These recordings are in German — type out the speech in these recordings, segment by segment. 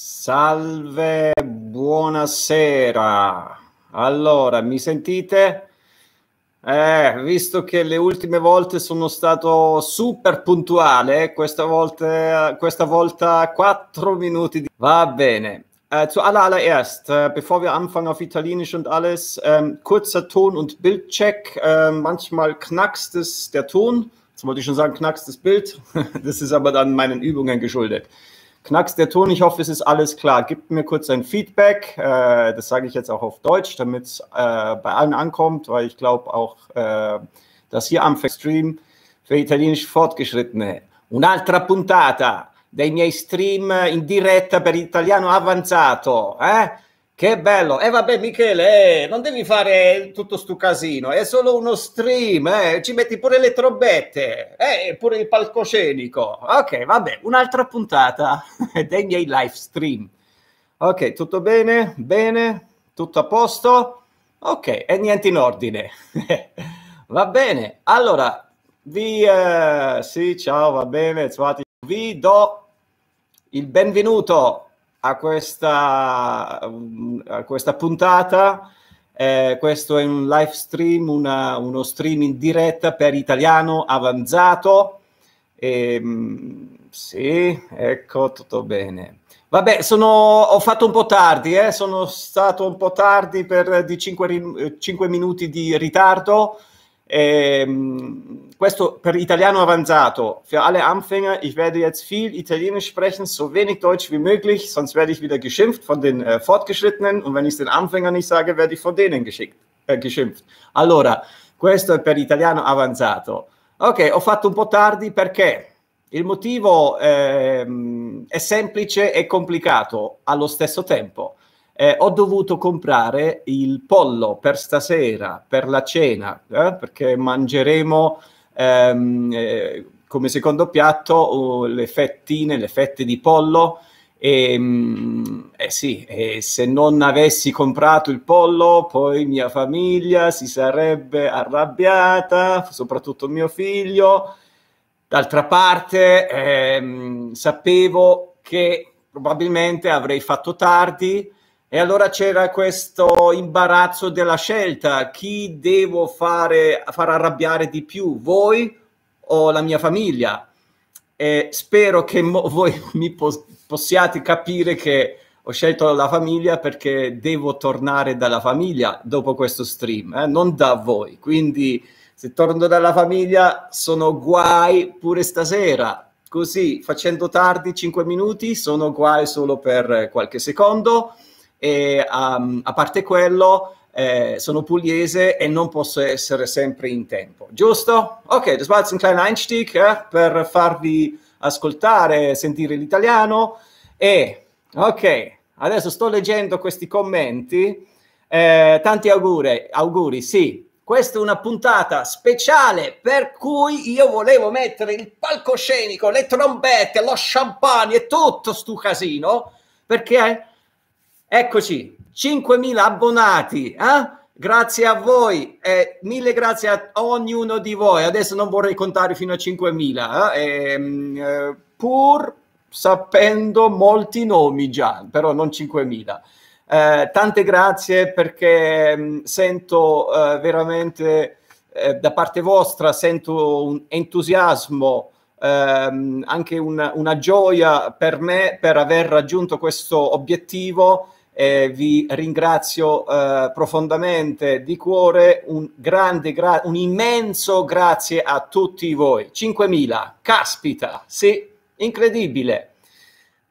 Salve, buonasera. Allora, mi sentite? Eh, visto che le ultime volte sono stato super puntuale, questa volta, questa volta 4 minuti Di... Va bene. Äh, zu allerallererst, äh, bevor wir anfangen auf Italienisch und alles, äh, kurzer Ton- und Bildcheck. Ähm, manchmal knackst es der Ton. Jetzt wollte ich schon sagen, knackst das Bild. das ist aber dann meinen Übungen geschuldet. Knacks der Ton, ich hoffe, es ist alles klar. Gib mir kurz ein Feedback. Äh, das sage ich jetzt auch auf Deutsch, damit es äh, bei allen ankommt, weil ich glaube auch, äh, dass hier am Stream für italienisch Fortgeschrittene un'altra puntata dei miei stream äh, in diretta per italiano avanzato. Eh? Che bello! E eh, vabbè, Michele, eh, non devi fare tutto sto casino, è solo uno stream, eh. ci metti pure le trombette, eh, pure il palcoscenico. Ok, vabbè, un'altra puntata dei miei live stream. Ok, tutto bene? Bene? Tutto a posto? Ok, e niente in ordine. va bene, allora, vi... Eh, sì, ciao, va bene, vi do il benvenuto a questa, a questa puntata. Eh, questo è un live stream, una, uno stream in diretta per italiano avanzato. E, ehm, sì, ecco, tutto bene. Vabbè, sono, ho fatto un po' tardi, eh? sono stato un po' tardi per eh, di 5, 5 eh, minuti di ritardo. Ähm, questo per italiano avanzato. Für alle Anfänger, ich werde jetzt viel Italienisch sprechen, so wenig Deutsch wie möglich, sonst werde ich wieder geschimpft von den äh, Fortgeschrittenen und wenn ich es den Anfängern nicht sage, werde ich von denen äh, geschimpft. Allora, questo è per italiano avanzato. Ok, ho fatto un po' tardi perché il motivo ehm, è semplice e complicato allo stesso tempo eh, ho dovuto comprare il pollo per stasera, per la cena, eh, perché mangeremo ehm, eh, come secondo piatto oh, le fettine, le fette di pollo. E, ehm, mh, eh sì, eh, se non avessi comprato il pollo, poi mia famiglia si sarebbe arrabbiata, soprattutto mio figlio. D'altra parte, ehm, sapevo che probabilmente avrei fatto tardi, e allora c'era questo imbarazzo della scelta, chi devo fare, far arrabbiare di più, voi o la mia famiglia? E spero che mo- voi mi pos- possiate capire che ho scelto la famiglia perché devo tornare dalla famiglia dopo questo stream, eh? non da voi. Quindi se torno dalla famiglia sono guai pure stasera. Così facendo tardi 5 minuti sono guai solo per qualche secondo e um, a parte quello eh, sono pugliese e non posso essere sempre in tempo, giusto? Ok, das war jetzt ein kleiner Einstieg eh, per farvi ascoltare e sentire l'italiano e ok, adesso sto leggendo questi commenti, eh, tanti auguri, auguri, sì, questa è una puntata speciale per cui io volevo mettere il palcoscenico, le trombette, lo champagne e tutto sto casino, perché Eccoci, 5.000 abbonati, eh? grazie a voi e mille grazie a ognuno di voi. Adesso non vorrei contare fino a 5.000, eh? E, ehm, eh, pur sapendo molti nomi già, però non 5.000. Eh, tante grazie perché mh, mm, sento eh, veramente eh, da parte vostra, sento un entusiasmo. Ehm, anche una, una gioia per me per aver raggiunto questo obiettivo eh, vi ringrazio eh, profondamente di cuore, un, grande gra- un immenso grazie a tutti voi. 5.000, caspita, sì, incredibile.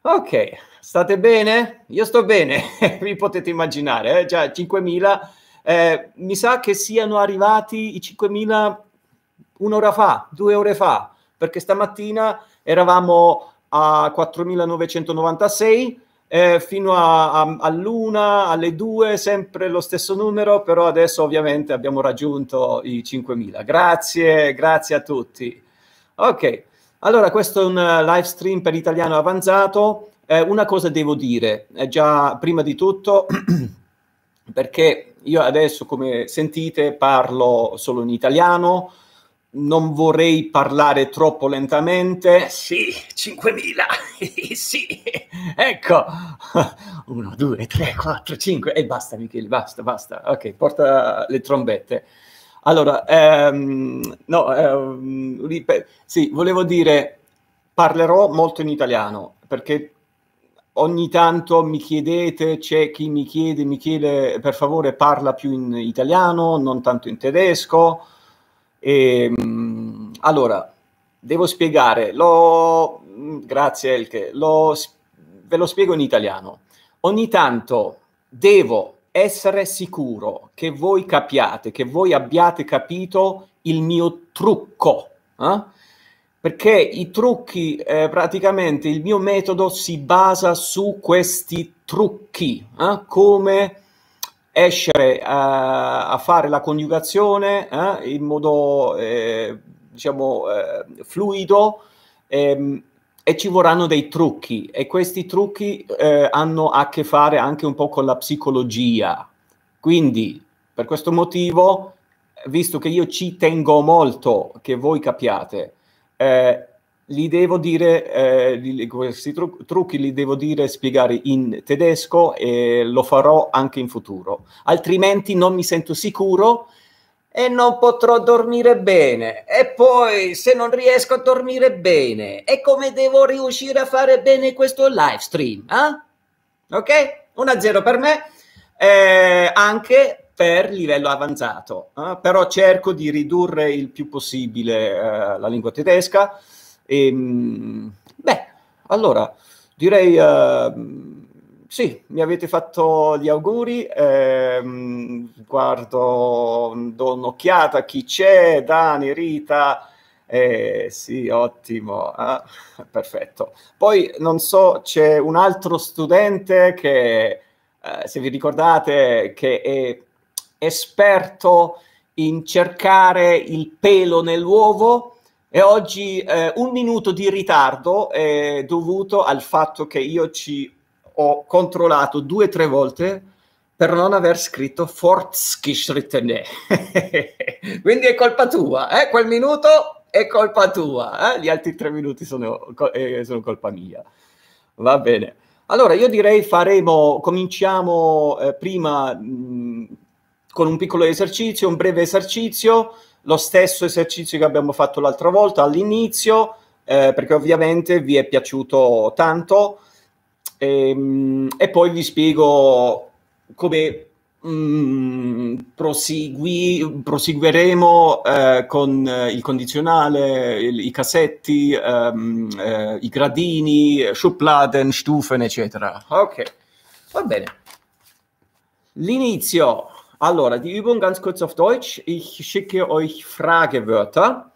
Ok, state bene? Io sto bene, vi potete immaginare, eh? già 5.000, eh, mi sa che siano arrivati i 5.000 un'ora fa, due ore fa, perché stamattina eravamo a 4.996 eh, fino all'una, alle due, sempre lo stesso numero, però adesso ovviamente abbiamo raggiunto i 5.000. Grazie, grazie a tutti. Ok, allora questo è un eh, live stream per italiano avanzato. Eh, una cosa devo dire, eh, già prima di tutto, perché io adesso, come sentite, parlo solo in italiano, non vorrei parlare troppo lentamente. Eh sì, 5.000. sì, ecco. 1, 2, 3, 4, 5. E basta, Michele, basta, basta. Ok, porta le trombette. Allora, ehm, no, ehm, sì, volevo dire, parlerò molto in italiano, perché ogni tanto mi chiedete, c'è chi mi chiede, mi chiede, per favore, parla più in italiano, non tanto in tedesco e, ehm, allora, devo spiegare, lo, grazie Elke, lo, ve lo spiego in italiano. Ogni tanto devo essere sicuro che voi capiate, che voi abbiate capito il mio trucco. Eh? perché i trucchi, eh, praticamente il mio metodo si basa su questi trucchi, eh? come escere a, eh, a fare la coniugazione eh, in modo eh, diciamo eh, fluido ehm, e ci vorranno dei trucchi e questi trucchi eh, hanno a che fare anche un po' con la psicologia. Quindi per questo motivo, visto che io ci tengo molto che voi capiate, eh, li devo dire eh, questi trucchi li devo dire spiegare in tedesco e lo farò anche in futuro altrimenti non mi sento sicuro e non potrò dormire bene e poi se non riesco a dormire bene e come devo riuscire a fare bene questo live stream eh? ok 1 0 per me eh, anche per livello avanzato eh? però cerco di ridurre il più possibile eh, la lingua tedesca e, ehm, beh, allora direi uh, sì, mi avete fatto gli auguri, eh, guardo, do un'occhiata, a chi c'è, Dani, Rita, eh, sì, ottimo, ah, perfetto. Poi non so, c'è un altro studente che, eh, se vi ricordate, che è esperto in cercare il pelo nell'uovo e oggi eh, un minuto di ritardo è dovuto al fatto che io ci ho controllato due o tre volte per non aver scritto Fortschrittene. Quindi è colpa tua, eh? quel minuto è colpa tua, eh? gli altri tre minuti sono, eh, sono colpa mia. Va bene. Allora, io direi faremo, cominciamo eh, prima mh, con un piccolo esercizio, un breve esercizio lo stesso esercizio che abbiamo fatto l'altra volta all'inizio, eh, perché ovviamente vi è piaciuto tanto. E, ehm, e poi vi spiego come mh, mm, prosegui, proseguiremo eh, con eh, il condizionale, il, i cassetti, ehm, eh, i gradini, Schubladen, Stufen, eccetera. Ok, va bene. L'inizio. Allora, die Übung ganz kurz auf Deutsch. Ich schicke euch Fragewörter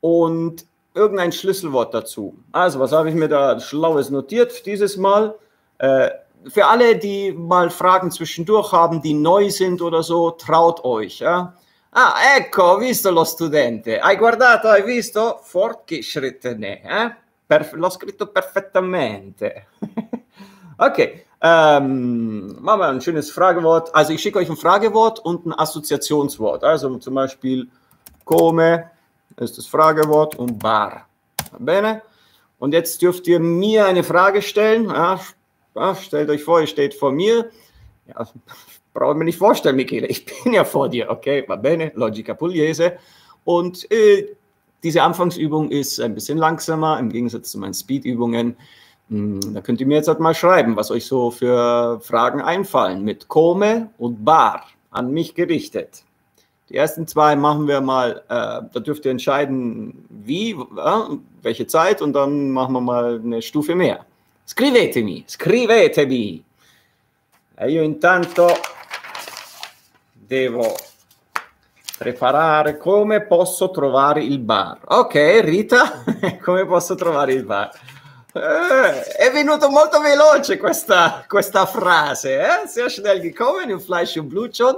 und irgendein Schlüsselwort dazu. Also, was habe ich mir da Schlaues notiert dieses Mal? Äh, für alle, die mal Fragen zwischendurch haben, die neu sind oder so, traut euch. Ja? Ah, ecco, visto lo studente. Hai guardato, hai visto? Fortgeschrittene. Eh? Per, l'ho scritto perfettamente. okay. Ähm, machen wir ein schönes Fragewort. Also ich schicke euch ein Fragewort und ein Assoziationswort. Also zum Beispiel come ist das Fragewort und bar. Bene. Und jetzt dürft ihr mir eine Frage stellen. Ja, stellt euch vor, ihr steht vor mir. Ja, brauche mir nicht vorstellen, Michele, ich bin ja vor dir, okay? Va bene, Logica Pugliese. Und äh, diese Anfangsübung ist ein bisschen langsamer im Gegensatz zu meinen Speedübungen. Hm, da könnt ihr mir jetzt halt mal schreiben, was euch so für Fragen einfallen mit Kome und Bar an mich gerichtet. Die ersten zwei machen wir mal, äh, da dürft ihr entscheiden, wie, äh, welche Zeit und dann machen wir mal eine Stufe mehr. Scrivetemi, scrivetemi. E io intanto devo preparare come posso trovare il bar. Ok, Rita, come posso trovare il bar? Eh, è venuto molto veloce questa, questa Phrase. Eh? Sehr schnell gekommen im Fleisch und Blut schon.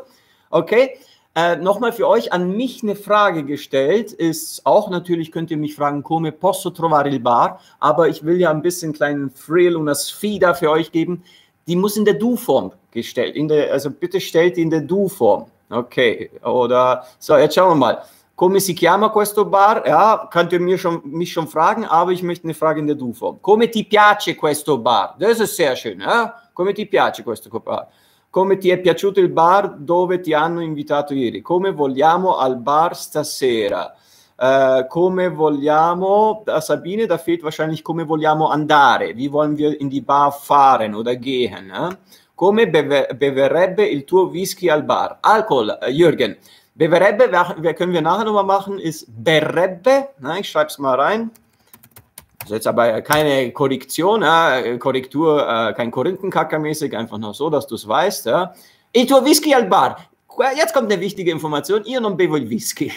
Okay. Äh, Nochmal für euch an mich eine Frage gestellt. Ist auch natürlich, könnt ihr mich fragen, come posso trovare il bar? Aber ich will ja ein bisschen kleinen Thrill und das Fieder für euch geben. Die muss in der Du-Form gestellt. In der, also bitte stellt die in der Du-Form. Okay. Oder so, jetzt schauen wir mal. Come si chiama questo bar? Ja, ah, könnt ihr mir schon, mich schon fragen, aber ich möchte eine Frage in der Du-Form. Come ti piace questo bar? Das ist sehr schön. Ja? Eh? Come ti piace questo bar? Come ti è piaciuto il bar dove ti hanno invitato ieri? Come vogliamo al bar stasera? Uh, come vogliamo, da Sabine, da fehlt wahrscheinlich, come vogliamo andare? Wie wollen wir in die Bar fahren oder gehen? Eh? Come beve beverebbe il tuo whisky al bar? Alcol, eh, Jürgen. Beverebbe, wer, können wir nachher nochmal machen, ist Berebe. Na, ich schreibe es mal rein. Das ist jetzt aber keine Korrektion, ja, Korrektur, äh, kein Korinthenkacker mäßig, einfach nur so, dass du es weißt. Ja. Ito Whisky al Bar. Jetzt kommt eine wichtige Information. Io non bevo il whisky.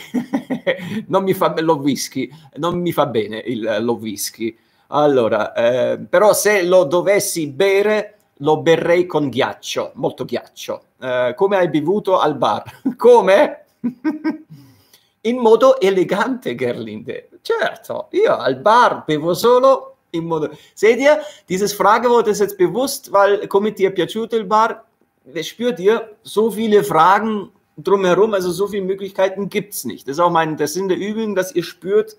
non mi fa lo whisky. Non mi fa bene il, eh, lo whisky. Allora, eh, però se lo dovessi bere, lo berrei con ghiaccio, molto ghiaccio. Eh, come hai bevuto al bar? come? in modo elegante Gerlinde. Certo, io al bar bevo solo in modo... Seht eh, ihr, dieses Fragewort ist jetzt bewusst, weil kommt dir piaciuto il bar? Spürt ihr, so viele Fragen drumherum, also so viele Möglichkeiten gibt es nicht. Das ist auch mein, der Sinn der Übung, dass ihr spürt,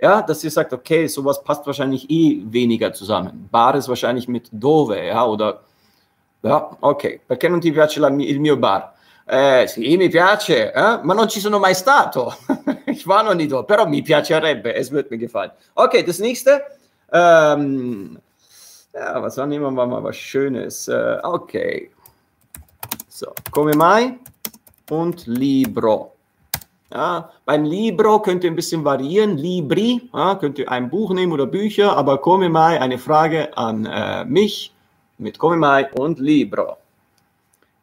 ja, dass ihr sagt, okay, sowas passt wahrscheinlich eh weniger zusammen. Bar ist wahrscheinlich mit dove, ja, oder ja, okay. perché non ti piace la, il mio bar? Eh, sì, mi piace, eh? ma non ci sono mai stato. ich war noch nie dort, però mi piacerebbe, es wird mir gefallen. Okay, das nächste. Ähm, ja, eh, was war, nehmen wir mal was Schönes. Äh, okay. So, come mai und libro. Ja, ah, beim Libro könnt ihr ein bisschen variieren. Libri, ja, ah, könnt ihr ein Buch nehmen oder Bücher, aber come mai, eine Frage an äh, mich mit come mai und libro.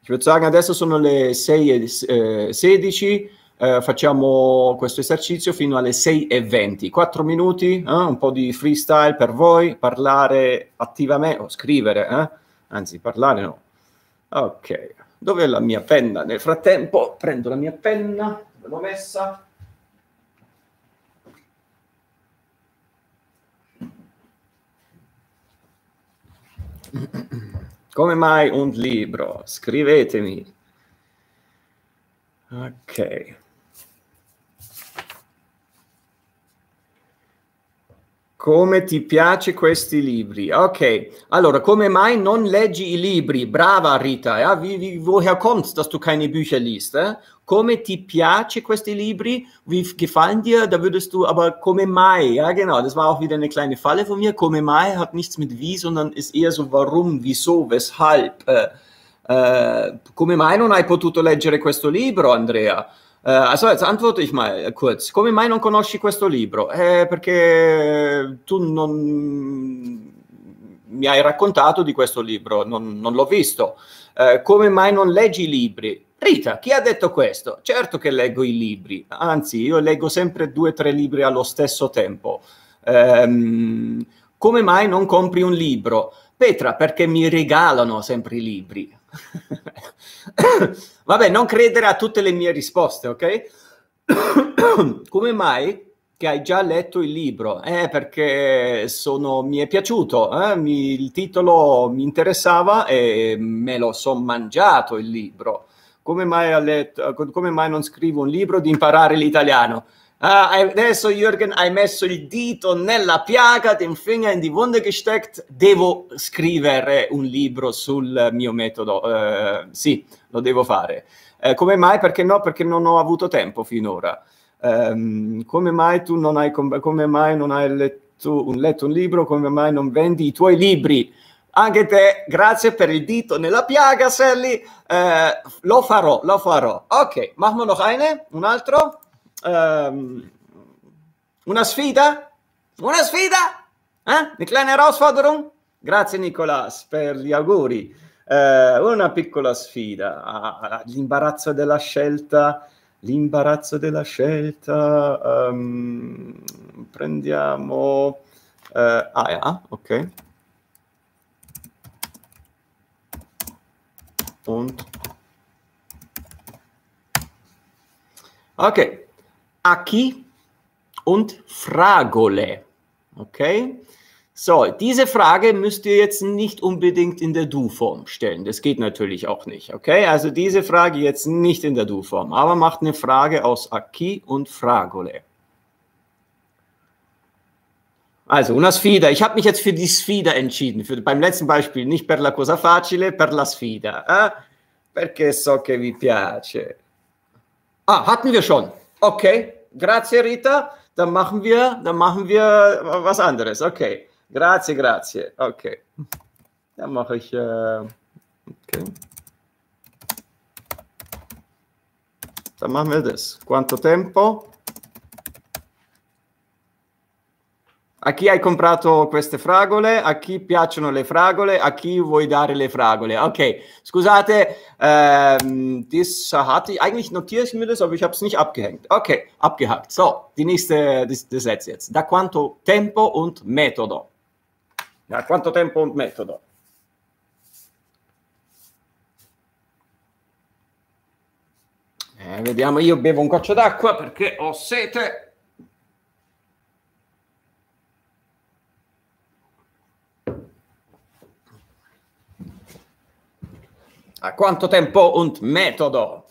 Ci posso dire, adesso sono le 6.16, eh, eh, facciamo questo esercizio fino alle 6.20. 4 minuti, eh, un po' di freestyle per voi, parlare attivamente, o scrivere, eh? anzi parlare no. Ok, dov'è la mia penna? Nel frattempo prendo la mia penna, l'ho messa. Come mai un libro? Scrivetemi. Ok. Come ti piace questi libri? Ok, allora come mai non leggi i libri? Brava Rita, ja? wie, wie, woher kommt, dass du keine Bücher liest? Eh? Come ti piace questi Libri? Wie gefallen dir? Da würdest du, aber komme mai. Ja, genau. Das war auch wieder eine kleine Falle von mir. Come mai hat nichts mit wie, sondern ist eher so warum, wieso, weshalb. Äh, äh, come mai non hai potuto leggere questo libro, Andrea? Uh, also, jetzt antworte ich mal kurz. Come mai non conosci questo libro? Eh, perché tu non mi hai raccontato di questo libro, non, non l'ho visto. Uh, come mai non leggi i libri? Rita, chi ha detto questo? Certo che leggo i libri, anzi io leggo sempre due o tre libri allo stesso tempo. Ehm, come mai non compri un libro? Petra, perché mi regalano sempre i libri. Vabbè, non credere a tutte le mie risposte, ok? come mai che hai già letto il libro? Eh, perché sono, mi è piaciuto, eh? mi, il titolo mi interessava e me lo sono mangiato il libro come mai, letto, eh, come mai non scrivo un libro di imparare l'italiano? Ah, adesso Jürgen hai messo il dito nella piaga, den Finger in die Wunde gesteckt, devo scrivere un libro sul mio metodo, eh, sì, lo devo fare. Eh, come mai? Perché no? Perché non ho avuto tempo finora. Eh, come mai tu non hai, come mai non hai letto, letto un libro? Come mai non vendi i tuoi libri? Anche te, grazie per il dito nella piaga, Sally. Eh, lo farò, lo farò. Ok, machen noch eine, un altro. Um, una sfida? Una sfida? Eh? Eine kleine Herausforderung? Grazie Nicolas per gli auguri. Eh, una piccola sfida. Ah, l'imbarazzo della scelta. L'imbarazzo della scelta. Um, prendiamo... Uh, eh, ah, yeah, ok. und okay. Aki und Fragole. Okay? So, diese Frage müsst ihr jetzt nicht unbedingt in der Du-Form stellen. Das geht natürlich auch nicht. Okay? Also diese Frage jetzt nicht in der Du-Form, aber macht eine Frage aus Aki und Fragole. Also, una sfida. Ich habe mich jetzt für die Sfida entschieden. Für, beim letzten Beispiel nicht per la cosa facile, per la sfida. Eh? Perché so che vi piace. Ah, hatten wir schon. Okay. Grazie, Rita. Dann machen wir, dann machen wir äh, was anderes. Okay. Grazie, grazie. Okay. Dann mache ich. Äh, okay. Dann machen wir das. Quanto tempo? a chi hai comprato queste fragole, a chi piacciono le fragole, a chi vuoi dare le fragole. Ok, scusate, ähm, das äh, hatte ich, eigentlich notiere ich mir das, aber ich habe es nicht abgehängt. Okay, abgehakt. So, die nächste, das, das Satz jetzt. Da quanto tempo und metodo? Da quanto tempo und metodo? Eh, vediamo, io bevo un goccio d'acqua perché ho sete. A quanto tempo un metodo?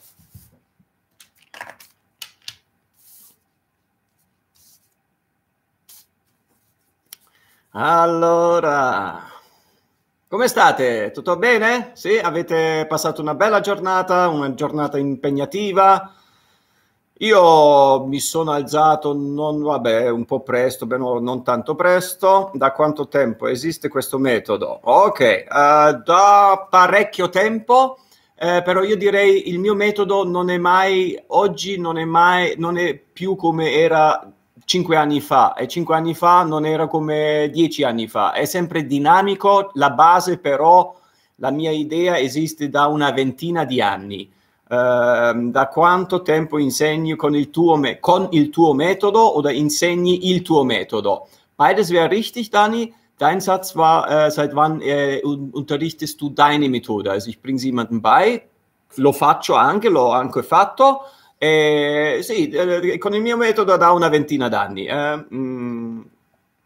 Allora, come state? Tutto bene? Sì, avete passato una bella giornata, una giornata impegnativa, io mi sono alzato, non, vabbè, un po' presto, beh, no, non tanto presto. Da quanto tempo esiste questo metodo? Ok, uh, da parecchio tempo, eh, però io direi il mio metodo non è mai, oggi non è mai, non è più come era cinque anni fa e cinque anni fa non era come dieci anni fa. È sempre dinamico, la base però, la mia idea esiste da una ventina di anni Ehm, da quanto tempo insegni con il, tuo me- con il tuo Metodo oder insegni il tuo Metodo? Beides wäre richtig, Dani. Dein Satz war, äh, seit wann äh, unterrichtest du deine Methode? Also ich bringe sie jemandem bei, lo faccio anche, l'ho anche fatto. Eh, sì, eh, con il mio metodo da una ventina d'anni. Eh, mm,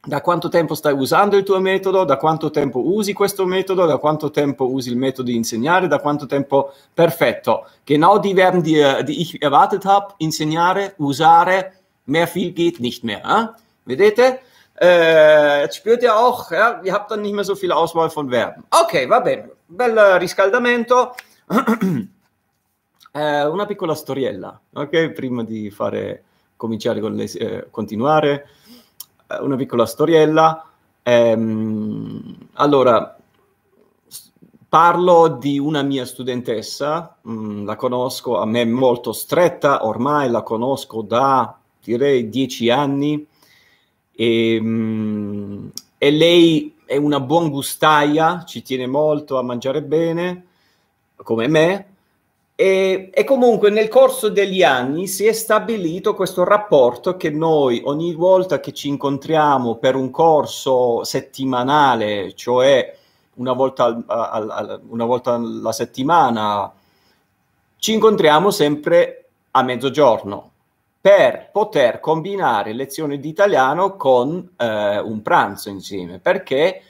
da quanto tempo stai usando il tuo metodo, da quanto tempo usi questo metodo, da quanto tempo usi il metodo di insegnare, da quanto tempo perfetto. Genau die Verben, dir, die ich erwartet habe, insegnare, usare, mehr viel geht nicht mehr. Eh? Vedete? Eh, jetzt spürt ihr auch, ja, ihr habt dann nicht mehr so viel Auswahl von Verben. Ok, va bene, bel riscaldamento. eh, una piccola storiella, ok? Prima di fare, cominciare con le, eh, continuare. Eh, una piccola storiella. Ehm, allora, parlo di una mia studentessa, mh, mm, la conosco a me molto stretta, ormai la conosco da direi dieci anni e, ehm, mh, e lei è una buon gustaia, ci tiene molto a mangiare bene, come me, e, e, comunque nel corso degli anni si è stabilito questo rapporto che noi ogni volta che ci incontriamo per un corso settimanale, cioè una volta, al, al, al, una volta alla settimana, ci incontriamo sempre a mezzogiorno per poter combinare lezioni di italiano con eh, un pranzo insieme, perché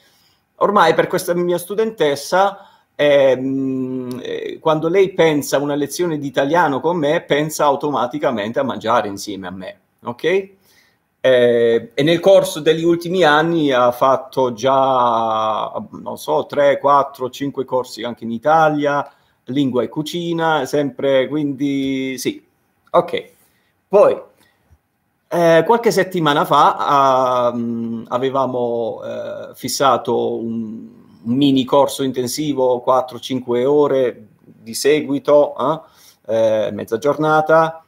ormai per questa mia studentessa Ehm, eh, quando lei pensa a una lezione di italiano con me, pensa automaticamente a mangiare insieme a me, ok? Eh, e nel corso degli ultimi anni ha fatto già, non so, 3, 4, 5 corsi anche in Italia, lingua e cucina, sempre, quindi sì, ok. Poi, eh, qualche settimana fa ah, mm, avevamo eh, fissato un, mini corso intensivo 4-5 ore di seguito, eh? Eh, mezza giornata,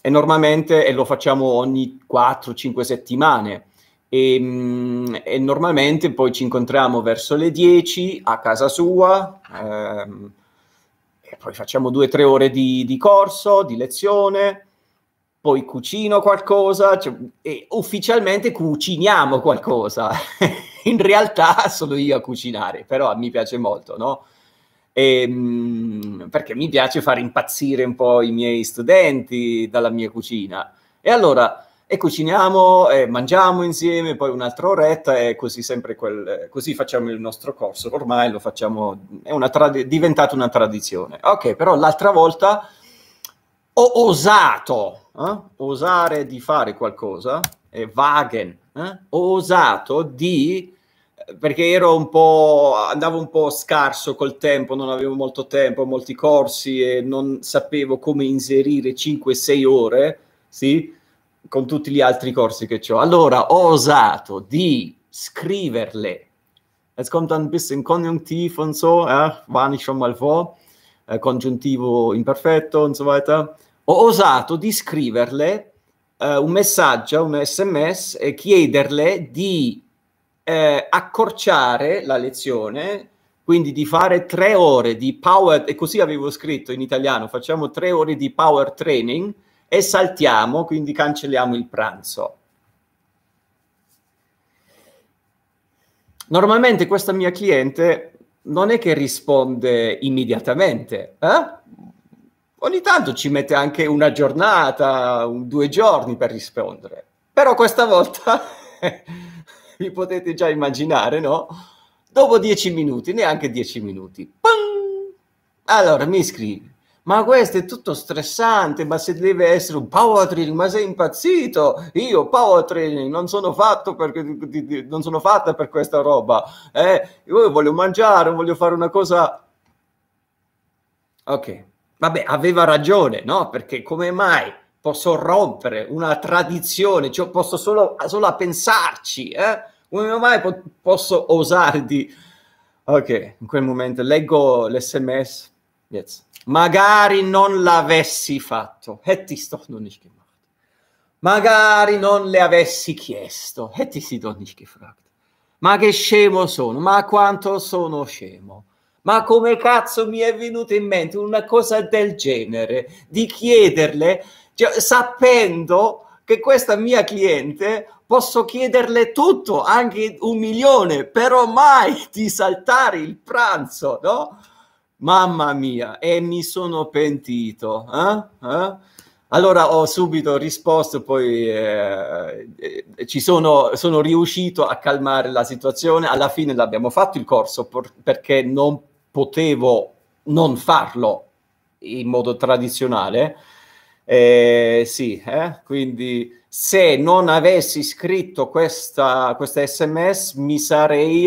e normalmente e lo facciamo ogni 4-5 settimane. E, mm, e, normalmente poi ci incontriamo verso le 10 a casa sua, ehm, e poi facciamo 2-3 ore di, di, corso, di lezione, poi cucino qualcosa, cioè, e ufficialmente cuciniamo qualcosa. in realtà sono io a cucinare, però mi piace molto, no? E, ehm, perché mi piace far impazzire un po' i miei studenti dalla mia cucina. E allora e cuciniamo e mangiamo insieme, poi un'altra oretta e così sempre quel, così facciamo il nostro corso. Ormai lo facciamo, è una trad- diventata una tradizione. Ok, però l'altra volta ho osato, eh, osare di fare qualcosa, e Wagen, eh, ho osato di perché ero un po', andavo un po' scarso col tempo, non avevo molto tempo, molti corsi e non sapevo come inserire 5-6 ore, sì, con tutti gli altri corsi che ho. Allora ho osato di scriverle. Es kommt dann ein bisschen Konjunktiv und so, ja, war nicht schon mal vor, eh, Konjunktivo imperfetto und so weiter. Ho osato di scriverle eh, un messaggio, un sms e chiederle di eh, accorciare la lezione, quindi di fare tre ore di power, e così avevo scritto in italiano, facciamo tre ore di power training e saltiamo, quindi cancelliamo il pranzo. Normalmente questa mia cliente non è che risponde immediatamente, eh? ogni tanto ci mette anche una giornata, un, due giorni per rispondere, però questa volta vi potete già immaginare, no? Dopo dieci minuti, neanche dieci minuti, pam! allora mi scrivi, ma questo è tutto stressante, ma se deve essere un power training, ma sei impazzito? Io power training non sono fatto per, non sono fatta per questa roba, eh? Io voglio mangiare, voglio fare una cosa... Ok, vabbè, aveva ragione, no? Perché come mai? posso rompere una tradizione, cioè posso solo, solo a pensarci, eh? come mai po- posso osare di... Ok, in quel momento leggo l'SMS, yes. magari non l'avessi fatto, hätte ich doch noch nicht Magari non le avessi chiesto, hätte ich sie doch nicht Ma che scemo sono, ma quanto sono scemo. Ma come cazzo mi è venuto in mente una cosa del genere, di chiederle cioè, sapendo che questa mia cliente posso chiederle tutto, anche un milione, però mai di saltare il pranzo, no? Mamma mia, e mi sono pentito. Eh? Eh? Allora ho subito risposto, poi eh, eh ci sono, sono, riuscito a calmare la situazione. Alla fine l'abbiamo fatto il corso perché non potevo non farlo in modo tradizionale eh, sì, eh? quindi se non avessi scritto questa, questa sms mi sarei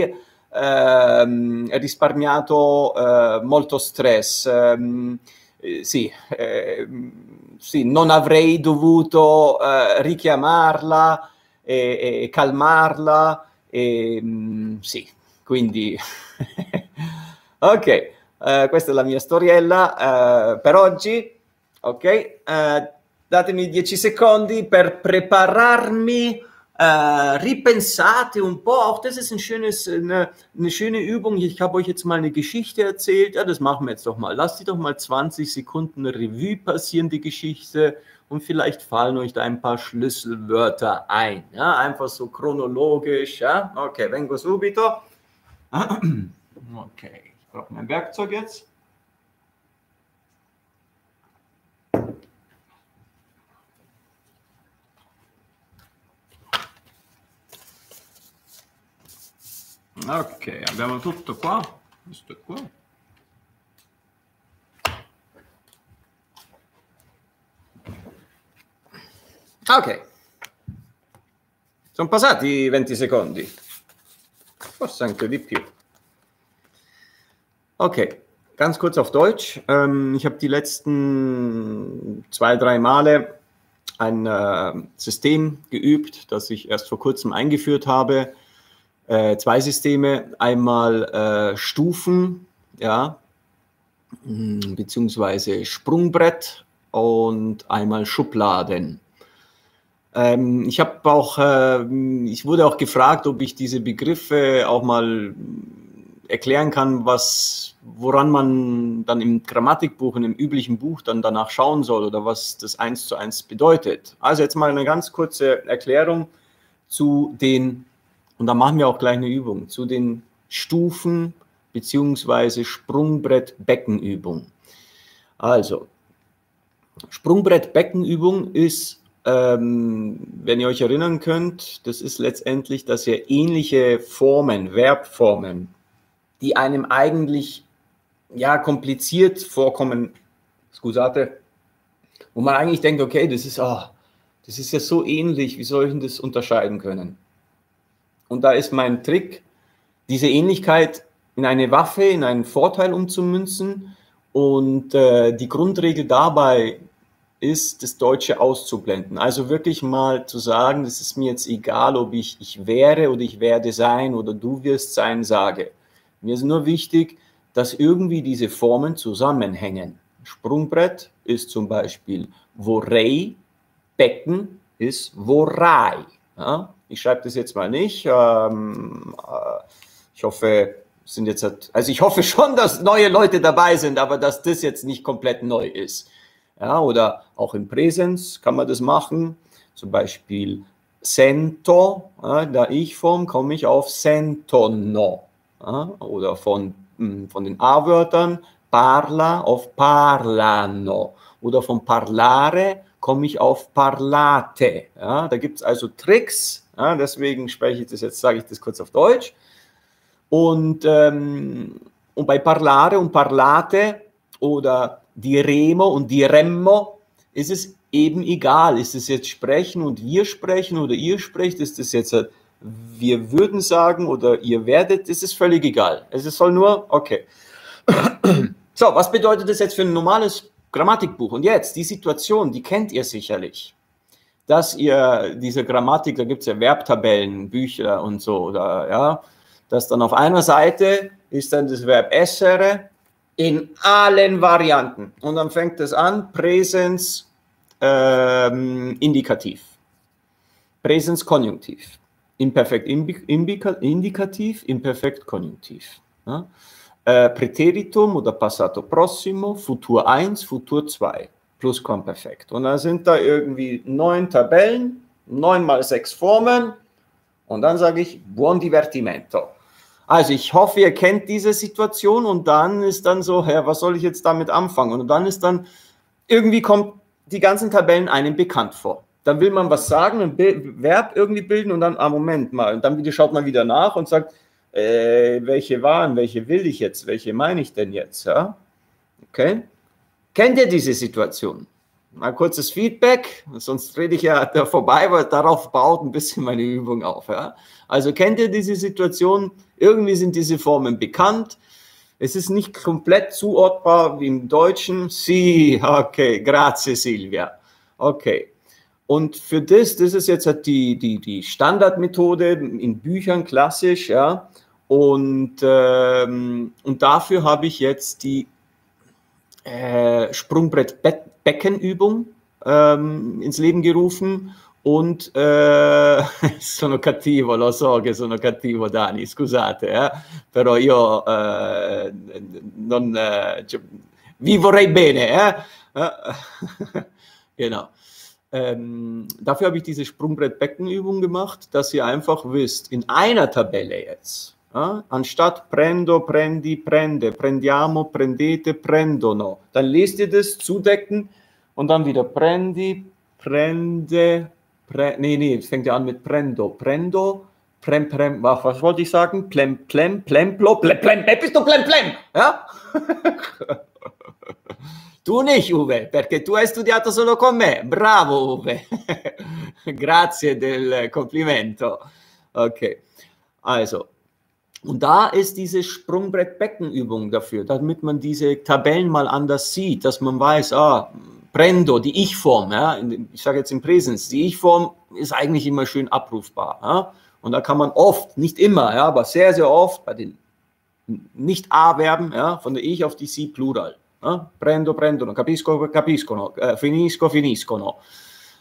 ehm, risparmiato eh, molto stress. Ehm, eh, sì, ehm, sì, non avrei dovuto eh, richiamarla e, e calmarla. E, ehm, mh, sì, quindi... ok, eh, questa è la mia storiella per oggi. ok? Uh, datemi 10 secondi per prepararmi. Uh, ripensate und boah, auch das ist ein schönes, eine, eine schöne Übung. Ich habe euch jetzt mal eine Geschichte erzählt. Ja, das machen wir jetzt doch mal. Lasst die doch mal 20 Sekunden Revue passieren, die Geschichte. Und vielleicht fallen euch da ein paar Schlüsselwörter ein. Ja, einfach so chronologisch. Ja, okay, vengo subito. Okay, ich brauche mein Werkzeug jetzt. Ok, abbiamo tutto qua. Questo è qua. Ah, ok. Sono passati 20 secondi. Forse anche di più. ok ganz kurz auf Deutsch. Ähm, ich habe die letzten zwei, drei Male ein äh, System geübt, das ich erst vor kurzem eingeführt habe äh, zwei Systeme. Einmal äh, Stufen, ja, hm, beziehungsweise Sprungbrett und einmal Schubladen. Ähm, ich habe auch, äh, ich wurde auch gefragt, ob ich diese Begriffe auch mal erklären kann, was, woran man dann im Grammatikbuch und im üblichen Buch dann danach schauen soll oder was das eins zu eins bedeutet. Also jetzt mal eine ganz kurze Erklärung zu den und da machen wir auch gleich eine Übung zu den Stufen bzw. Sprungbrett-Beckenübung. Also, Sprungbrett-Beckenübung ist, ähm, wenn ihr euch erinnern könnt, das ist letztendlich, dass ihr ähnliche Formen, Verbformen, die einem eigentlich ja kompliziert vorkommen, scusate, wo man eigentlich denkt, okay, das ist, oh, das ist ja so ähnlich, wie soll ich denn das unterscheiden können? Und da ist mein Trick, diese Ähnlichkeit in eine Waffe, in einen Vorteil umzumünzen. Und äh, die Grundregel dabei ist, das Deutsche auszublenden. Also wirklich mal zu sagen, es ist mir jetzt egal, ob ich, ich wäre oder ich werde sein oder du wirst sein sage. Mir ist nur wichtig, dass irgendwie diese Formen zusammenhängen. Sprungbrett ist zum Beispiel Worei, Becken ist Worei. Ja? Ich schreibe das jetzt mal nicht. Ähm, äh, ich hoffe, sind jetzt, also ich hoffe schon, dass neue Leute dabei sind, aber dass das jetzt nicht komplett neu ist. Ja, oder auch im Präsens kann man das machen. Zum Beispiel sento, ja, da Ich-Form komme ich auf sentono. Ja, oder von, hm, von den A-Wörtern parla auf parlano. Oder von parlare komme ich auf parlate. Ja, da gibt es also Tricks, ja, deswegen spreche ich das jetzt, sage ich das kurz auf Deutsch. Und, ähm, und bei parlare und parlate oder diremo und diremmo ist es eben egal. Ist es jetzt sprechen und wir sprechen oder ihr sprecht, ist es jetzt äh, wir würden sagen oder ihr werdet, ist es völlig egal. Es soll nur, okay. So, was bedeutet das jetzt für ein normales Grammatikbuch? Und jetzt, die Situation, die kennt ihr sicherlich dass ihr diese Grammatik, da gibt es ja Verbtabellen, Bücher und so, da, ja, dass dann auf einer Seite ist dann das Verb essere in allen Varianten. Und dann fängt es an, Präsens ähm, Indikativ, Präsens Konjunktiv, Imperfekt Indikativ, Imperfekt Konjunktiv. Ja? Äh, Präteritum oder Passato Prossimo, Futur 1, Futur 2. Plusquamperfekt. Und dann sind da irgendwie neun Tabellen, neun mal sechs Formen und dann sage ich buon divertimento. Also ich hoffe, ihr kennt diese Situation und dann ist dann so, Herr, was soll ich jetzt damit anfangen? Und dann ist dann, irgendwie kommt die ganzen Tabellen einem bekannt vor. Dann will man was sagen, ein Verb irgendwie bilden und dann, ah, Moment mal, und dann schaut man wieder nach und sagt, äh, welche waren, welche will ich jetzt, welche meine ich denn jetzt? Ja? Okay? Kennt ihr diese Situation? Mal kurzes Feedback, sonst rede ich ja da vorbei, weil darauf baut ein bisschen meine Übung auf. Ja? Also kennt ihr diese Situation? Irgendwie sind diese Formen bekannt. Es ist nicht komplett zuordbar wie im Deutschen. Sie, okay, grazie Silvia. Okay. Und für das, das ist jetzt halt die, die, die Standardmethode in Büchern klassisch, ja. Und, ähm, und dafür habe ich jetzt die äh, Sprungbrett-Beckenübung ähm, ins Leben gerufen und eh, sono cattivo, lo so che sono cattivo Dani, scusate, eh? però io eh, non, eh, vi vorrei bene. genau. Ähm, dafür habe ich diese Sprungbrett-Beckenübung gemacht, dass ihr einfach wisst, in einer Tabelle jetzt, Ah? Anstatt prendo, prendi, prende, prendiamo, prendete, prendono. Dann lest ihr das, zudecken und dann wieder prendi, prende, pre, nee, nee, es fängt ja an mit prendo, prendo, prem, prem, was, was wollte ich sagen? Plem, plem, plem, plo, plem, plem, plem, bist du plem, plem, ja? Du nicht, Uwe, perché tu hai studiato solo con me. Bravo, Uwe. Grazie del complimento. Okay, also, und da ist diese Sprungbrettbeckenübung dafür, damit man diese Tabellen mal anders sieht, dass man weiß, ah, Prendo, die Ich-Form, ja, ich sage jetzt im Präsens, die Ich-Form ist eigentlich immer schön abrufbar. Ja, und da kann man oft, nicht immer, ja, aber sehr, sehr oft bei den Nicht-A-Verben, ja, von der Ich auf die Sie-Plural. Ja, prendo, prendono, capisco, capiscono, äh, finisco, finiscono.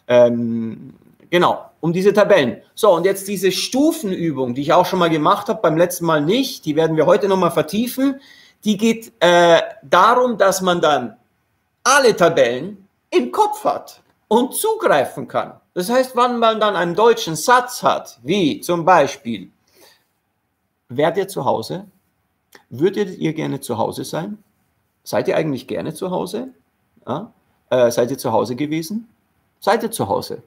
Ähm, Genau, um diese Tabellen. So, und jetzt diese Stufenübung, die ich auch schon mal gemacht habe, beim letzten Mal nicht, die werden wir heute nochmal vertiefen. Die geht äh, darum, dass man dann alle Tabellen im Kopf hat und zugreifen kann. Das heißt, wann man dann einen deutschen Satz hat, wie zum Beispiel, wärt ihr zu Hause? Würdet ihr gerne zu Hause sein? Seid ihr eigentlich gerne zu Hause? Ja? Äh, seid ihr zu Hause gewesen? Seid ihr zu Hause?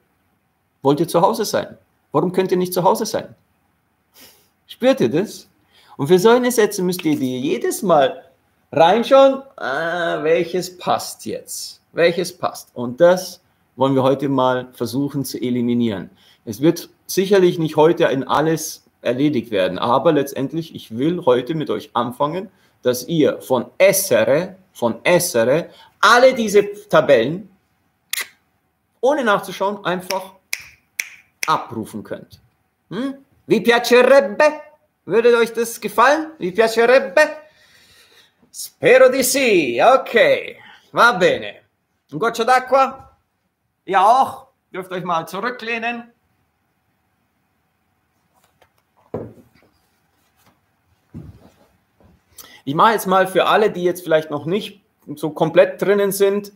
Wollt ihr zu Hause sein? Warum könnt ihr nicht zu Hause sein? Spürt ihr das? Und für solche Sätze müsst ihr dir jedes Mal reinschauen, ah, welches passt jetzt? Welches passt? Und das wollen wir heute mal versuchen zu eliminieren. Es wird sicherlich nicht heute in alles erledigt werden, aber letztendlich, ich will heute mit euch anfangen, dass ihr von Essere, von Essere, alle diese Tabellen, ohne nachzuschauen, einfach abrufen könnt. Hm? Wie piacerebbe? Würde euch das gefallen? Wie piacerebbe? Spero di sì. Okay. Va bene. Un goccio d'acqua? Ja auch. Dürft euch mal zurücklehnen. Ich mache jetzt mal für alle, die jetzt vielleicht noch nicht so komplett drinnen sind,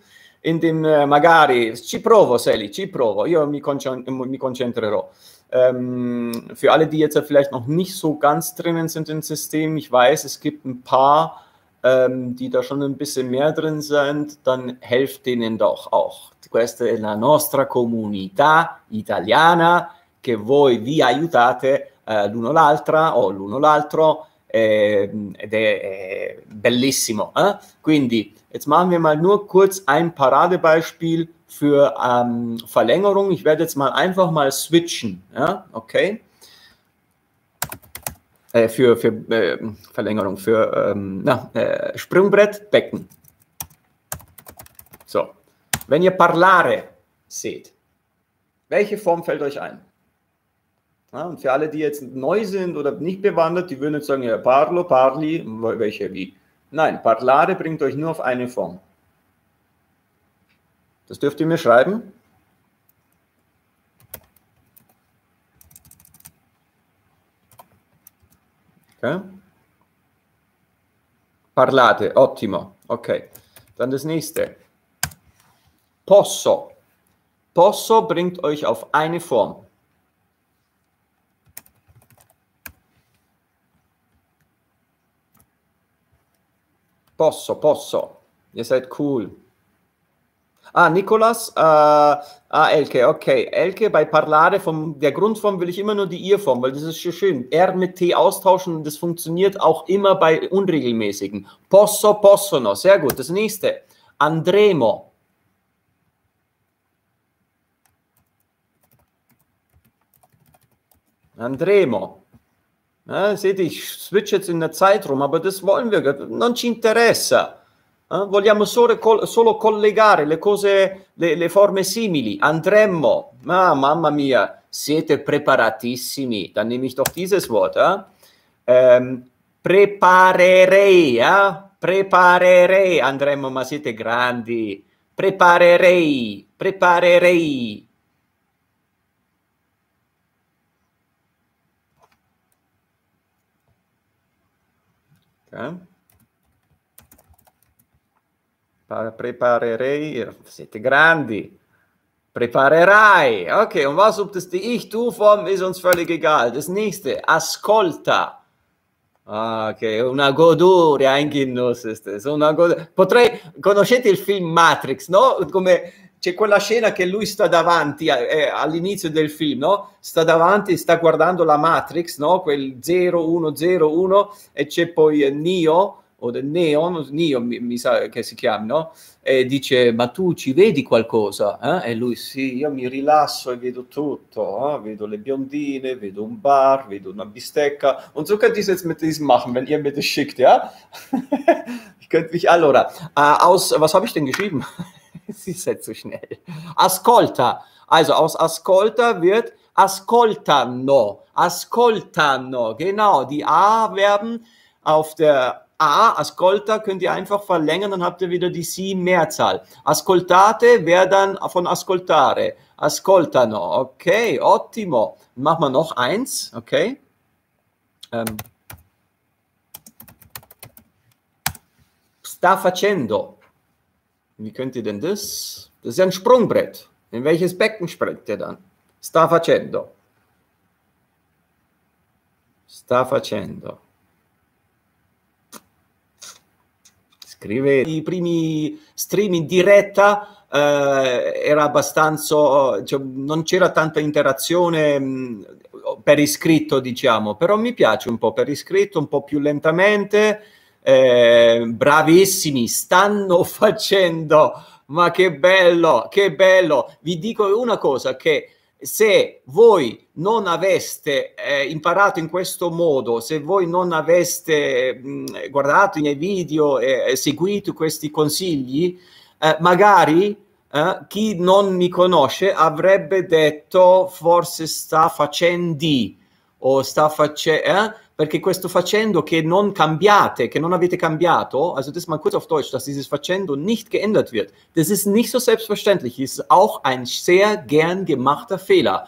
dem, eh, magari ci provo, Sally, ci provo. Io mi, mi konzentrerò. Ähm, für alle, die jetzt vielleicht noch nicht so ganz drinnen sind im System, ich weiß, es gibt ein paar, ähm, die da schon ein bisschen mehr drin sind, dann helft denen doch auch. Questa è la nostra comunità italiana che voi vi aiutate eh, l'uno l'altra o l'uno l'altro äh, ed è bellissimo. Eh? Quindi, jetzt machen wir mal nur kurz ein Paradebeispiel für ähm, Verlängerung. Ich werde jetzt mal einfach mal switchen. Ja? Okay. Äh, für für äh, Verlängerung, für ähm, na, äh, Sprungbrett, Becken. So, wenn ihr parlare seht, welche Form fällt euch ein? Ja, und für alle, die jetzt neu sind oder nicht bewandert, die würden jetzt sagen, ja, parlo, parli, welche wie. Nein, parlare bringt euch nur auf eine Form. Das dürft ihr mir schreiben. Okay. Parlate, ottimo. Okay, dann das nächste. Posso. Posso bringt euch auf eine Form. Posso, posso. Ihr seid cool. Ah, Nikolas. äh, ah, Elke, okay. Elke, bei Parlare, vom, der Grundform will ich immer nur die Ihr-Form, weil das ist schön. R mit T austauschen, das funktioniert auch immer bei unregelmäßigen. Posso, possono, sehr gut. Das nächste, andremo. Andremo. Ja, seht ich switch jetzt in der Zeit rum, aber das wollen wir, non ci interessa. Eh, vogliamo solo, solo, collegare le cose, le, le forme simili. Andremmo, ah, mamma mia, siete preparatissimi. Dann nehme ich doch dieses Wort. Eh? Ähm, preparerei, eh? preparerei, andremmo, ma siete grandi. Preparerei, preparerei. Luca. Eh? Preparerei, siete grandi. Preparerei. Ok, und was ob das die Ich-Du-Form ist uns völlig egal. Das nächste, ascolta. Ah, che okay. una goduria, un Guinness. Una goduria. Potrei, conoscete il film Matrix, no? Come c'è quella scena che lui sta davanti eh, eh, all'inizio del film, no? Sta davanti, sta guardando la Matrix, no? Quel 0101 e c'è poi Neo o Neon, Neo mi, mi, sa che si chiama, no? E dice, ma tu ci vedi qualcosa? Eh? E lui, sì, io mi rilasso e vedo tutto, eh? vedo le biondine, vedo un bar, vedo una bistecca. Und so che ti es jetzt mit diesem machen, wenn ihr mir das schickt, ja? ich könnte mich, allora, aus, was habe ich denn geschrieben? sie ist halt zu schnell. Ascolta. Also aus Ascolta wird ascoltano. Ascoltano. Genau. Die A-Verben auf der A, ascolta, könnt ihr einfach verlängern, dann habt ihr wieder die sie mehrzahl Ascoltate wäre dann von ascoltare. Ascoltano. Okay, ottimo. Machen wir noch eins. Okay. Ähm. Sta facendo. Wie könnt ihr denn das? Das ist ja ein Sprungbrett. In welches Becken springt ihr dann? Sta facendo. Sta facendo. Scrive i primi stream in diretta eh, era abbastanza, cioè, non c'era tanta interazione mh, mm, per iscritto, diciamo, però mi piace un po' per iscritto, un po' più lentamente eh, bravissimi, stanno facendo, ma che bello, che bello. Vi dico una cosa che se voi non aveste eh, imparato in questo modo, se voi non aveste mh, guardato i miei video e, e, seguito questi consigli, eh, magari eh, chi non mi conosce avrebbe detto forse sta facendo o sta facendo eh? Weil questo facendo che non cambiate, che non avete cambiato, also das mal kurz auf Deutsch, dass dieses facendo nicht geändert wird, das ist nicht so selbstverständlich, ist auch ein sehr gern gemachter Fehler.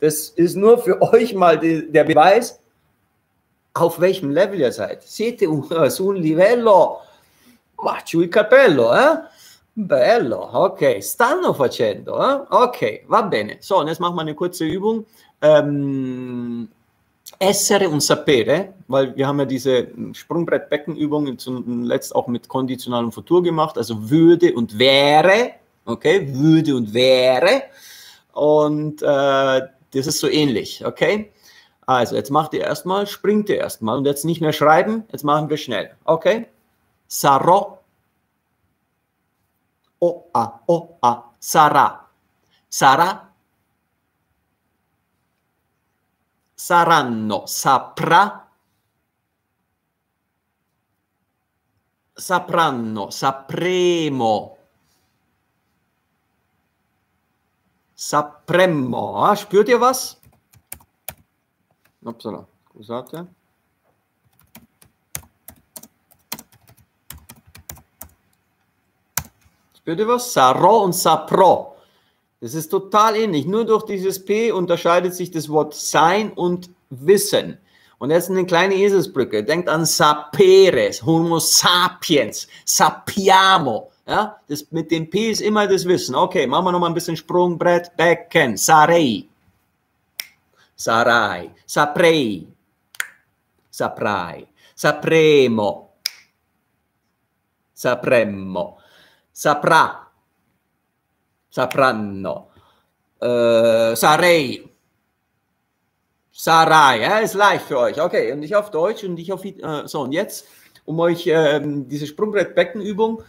Das ist nur für euch mal die, der Beweis, auf welchem Level ihr seid. Siete su un livello, faccio il cappello, eh? Bello, okay, stanno facendo, eh? okay, va bene. So, und jetzt machen wir eine kurze Übung. Ähm, Essere und Sapere, weil wir haben ja diese Sprungbrettbeckenübung zuletzt auch mit konditionalem Futur gemacht, also würde und wäre, okay, würde und wäre. Und äh, das ist so ähnlich, okay? Also, jetzt macht ihr erstmal, springt ihr erstmal und jetzt nicht mehr schreiben, jetzt machen wir schnell, okay? Sarò. O-A, O-A, Sarà. Sarà saranno, saprà, sapranno, sapremo, sapremmo. Ah, spürt ihr was? Opsala, scusate. Spürt ihr was? Sarò und saprò. Das ist total ähnlich. Nur durch dieses P unterscheidet sich das Wort sein und wissen. Und jetzt eine kleine Eselsbrücke. Denkt an Saperes, Homo sapiens, sapiamo. Ja, das mit dem P ist immer das Wissen. Okay, machen wir nochmal ein bisschen Sprungbrett, Becken, Sarei, Sarai, Saprei, Saprai, Sapremo, Sapremmo, Sapra, sapranno. Äh, sarei. Sarai, ja, eh, ist leicht für euch. Okay, und ich auf Deutsch und ich auf äh, so und jetzt um euch ähm, diese Sprungbrettbeckenübung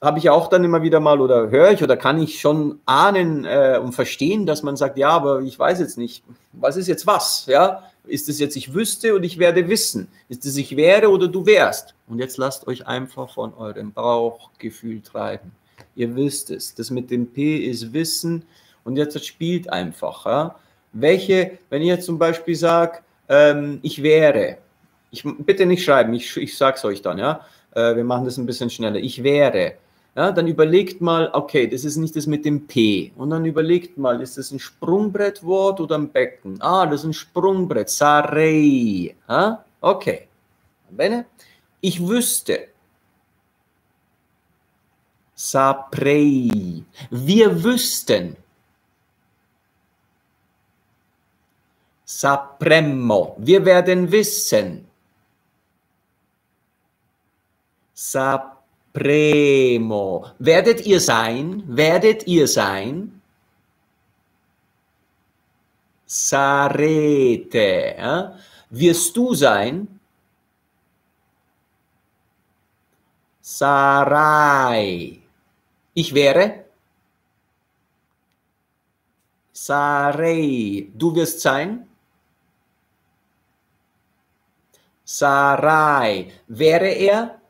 habe ich ja auch dann immer wieder mal oder höre ich oder kann ich schon ahnen äh, und verstehen, dass man sagt, ja, aber ich weiß jetzt nicht, was ist jetzt was, ja? Ist es jetzt ich wüsste und ich werde wissen? Ist es ich wäre oder du wärst? Und jetzt lasst euch einfach von eurem Bauchgefühl treiben. Ihr wisst es. Das mit dem P ist Wissen. Und jetzt spielt einfach. Ja? Welche, wenn ihr zum Beispiel sagt, ähm, ich wäre, ich, bitte nicht schreiben, ich, ich sag's euch dann, ja. Äh, wir machen das ein bisschen schneller. Ich wäre. Ja, dann überlegt mal, okay, das ist nicht das mit dem P. Und dann überlegt mal, ist das ein Sprungbrettwort oder ein Becken? Ah, das ist ein Sprungbrett. Sarei. Ja? Okay. Bene? Ich wüsste. Saprei. Wir wüssten. Sapremmo. Wir werden wissen. Sapremo. Werdet ihr sein? Werdet ihr sein? Sarete. Äh? Wirst du sein? Sarai. Ich wäre. Sarei. Du wirst sein. Sarai. Wäre er?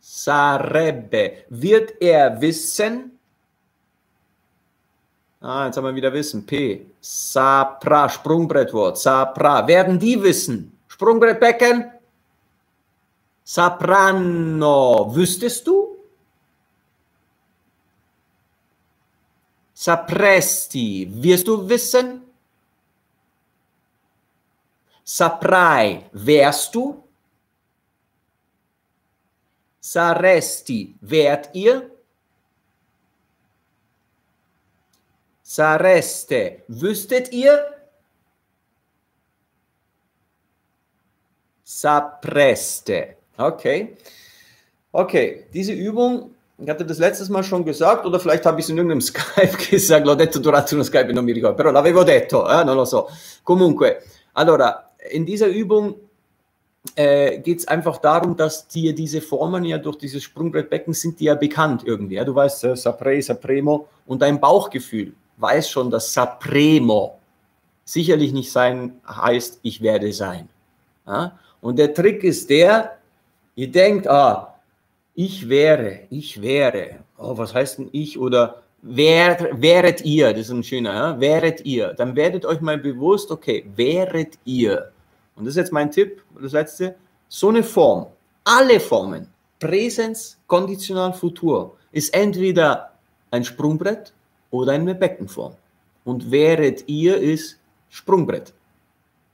Sarebbe. Wird er wissen? Ah, jetzt haben wir wieder Wissen. P. Sapra, Sprungbrettwort. Sapra. Werden die wissen? Sprungbrettbecken? Sapranno, wüsstest du? Sapresti, wirst du wissen? Saprai, wärst du? Saresti, wärt ihr? Sareste, wüsstet ihr? Sapreste. Okay. Okay, diese Übung, ich hatte das letztes Mal schon gesagt, oder vielleicht habe ich es in irgendeinem Skype gesagt, l'ho detto durante uno Skype, non mi ricordo, però l'avevo detto, eh? non lo so. Comunque, allora, in dieser Übung äh, geht es einfach darum, dass dir diese Formen ja durch dieses Sprungbrettbecken sind dir ja bekannt irgendwie. Ja? Du weißt, äh, Sapre, Sapremo und dein Bauchgefühl weiß schon, dass Sapremo sicherlich nicht sein heißt, ich werde sein. Ja? Und der Trick ist der, Ihr denkt, ah, ich wäre, ich wäre. Oh, was heißt denn ich oder wär, wäret ihr? Das ist ein schöner, ja? wäret ihr. Dann werdet euch mal bewusst, okay, wäret ihr. Und das ist jetzt mein Tipp, das letzte. So eine Form, alle Formen, Präsens, Konditional, Futur, ist entweder ein Sprungbrett oder eine Beckenform. Und wäret ihr ist Sprungbrett.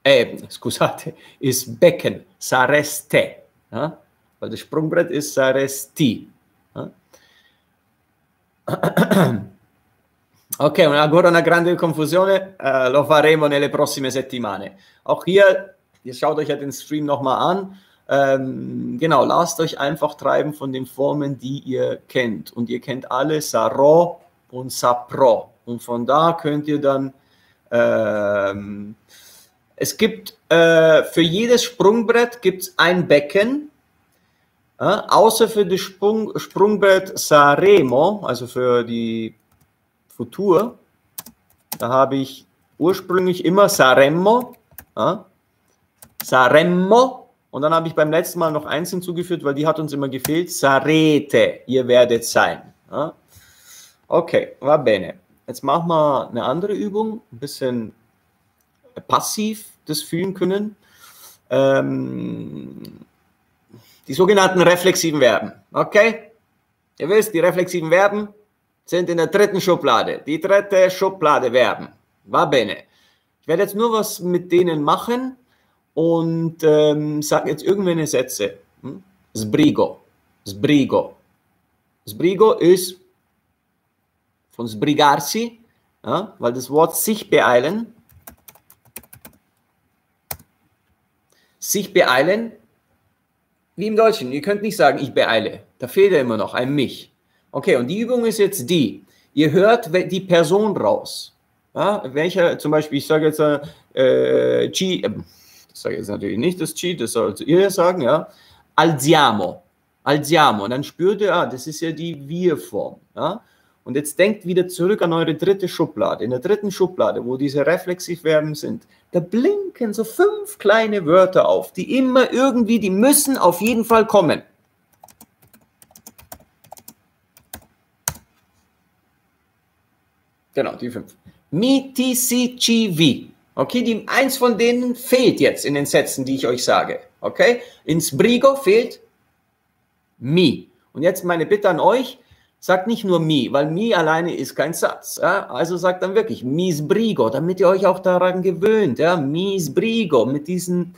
Äh, scusate, ist Becken, Sareste. Ja? Weil das Sprungbrett ist Saresti. Ok, una, ancora una grande confusione, uh, lo faremo nelle prossime settimane. Auch hier, ihr schaut euch ja den Stream nochmal an. Ähm, genau, lasst euch einfach treiben von den Formen, die ihr kennt. Und ihr kennt alle Saro und Sapro. Und von da könnt ihr dann. Ähm, es gibt äh, für jedes Sprungbrett gibt's ein Becken ja, äh? außer für das Sprung, Sprungbrett Saremo, also für die Futur, da habe ich ursprünglich immer Saremo, ja, äh? Saremo, und dann habe ich beim letzten Mal noch eins hinzugefügt, weil die hat uns immer gefehlt, Sarete, ihr werdet sein. Ja. Äh? Okay, va bene. Jetzt machen wir eine andere Übung, ein bisschen passiv das fühlen können. Ähm, die sogenannten reflexiven Verben. Okay? Ihr wisst, die reflexiven Verben sind in der dritten Schublade. Die dritte Schublade Verben. Va bene. Ich werde jetzt nur was mit denen machen und ähm, sage jetzt irgendwelche Sätze. Hm? Sbrigo. Sbrigo. Sbrigo ist von sbrigarsi, ja, weil das Wort sich beeilen. Sich beeilen wie im Deutschen, ihr könnt nicht sagen, ich beeile. Da fehlt ja immer noch ein mich. Okay, und die Übung ist jetzt die. Ihr hört die Person raus. Ja, welcher, zum Beispiel, ich sage jetzt, äh, Chi, äh, das sage jetzt natürlich nicht das Chi, das sollt ihr sagen, ja. Alziamo. Alziamo. Und dann spürt ihr, ah, das ist ja die Wir-Form. Ja. Und jetzt denkt wieder zurück an eure dritte Schublade. In der dritten Schublade, wo diese Reflexivverben sind, da blinken so fünf kleine Wörter auf, die immer irgendwie, die müssen auf jeden Fall kommen. Genau, die fünf. MITCGV. Okay, die, eins von denen fehlt jetzt in den Sätzen, die ich euch sage. Okay, ins Brigo fehlt Mi. Und jetzt meine Bitte an euch, Sagt nicht nur mi, weil mi alleine ist kein Satz. Ja? Also sagt dann wirklich brigo, damit ihr euch auch daran gewöhnt, ja? brigo, mit diesem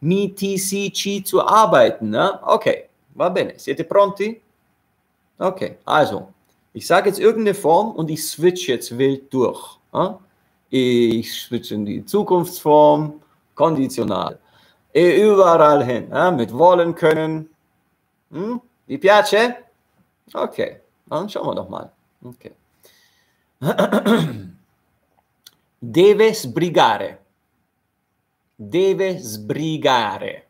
mi, ti, si, ci zu arbeiten. Ja? Okay, va bene. Siete pronti? Okay, also ich sage jetzt irgendeine Form und ich switch jetzt wild durch. Ja? Ich switch in die Zukunftsform, konditional. E überall hin, ja? mit wollen können. Hm? Vi piace? Okay. Ah, schauen wir doch mal. Okay. Deve sbrigare. Deve sbrigare.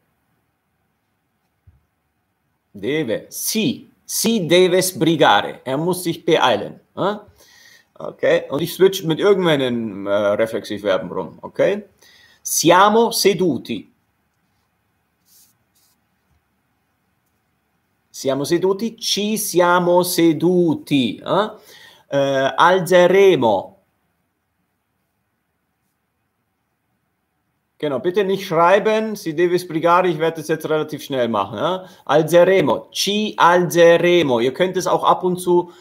Deve. Sie. Sie deve sbrigare. Er muss sich beeilen. Okay. Und ich switch mit irgendwelchen äh, Reflexivverben rum. Okay. Siamo seduti. Siamo seduti, ci siamo seduti. Eh? Eh, alzeremo. Genau, bitte nicht schreiben, Sie deve spiegare, ich werde es jetzt relativ schnell machen. Ne? Alzeremo, ci alzeremo. Ihr könnt es auch ab und zu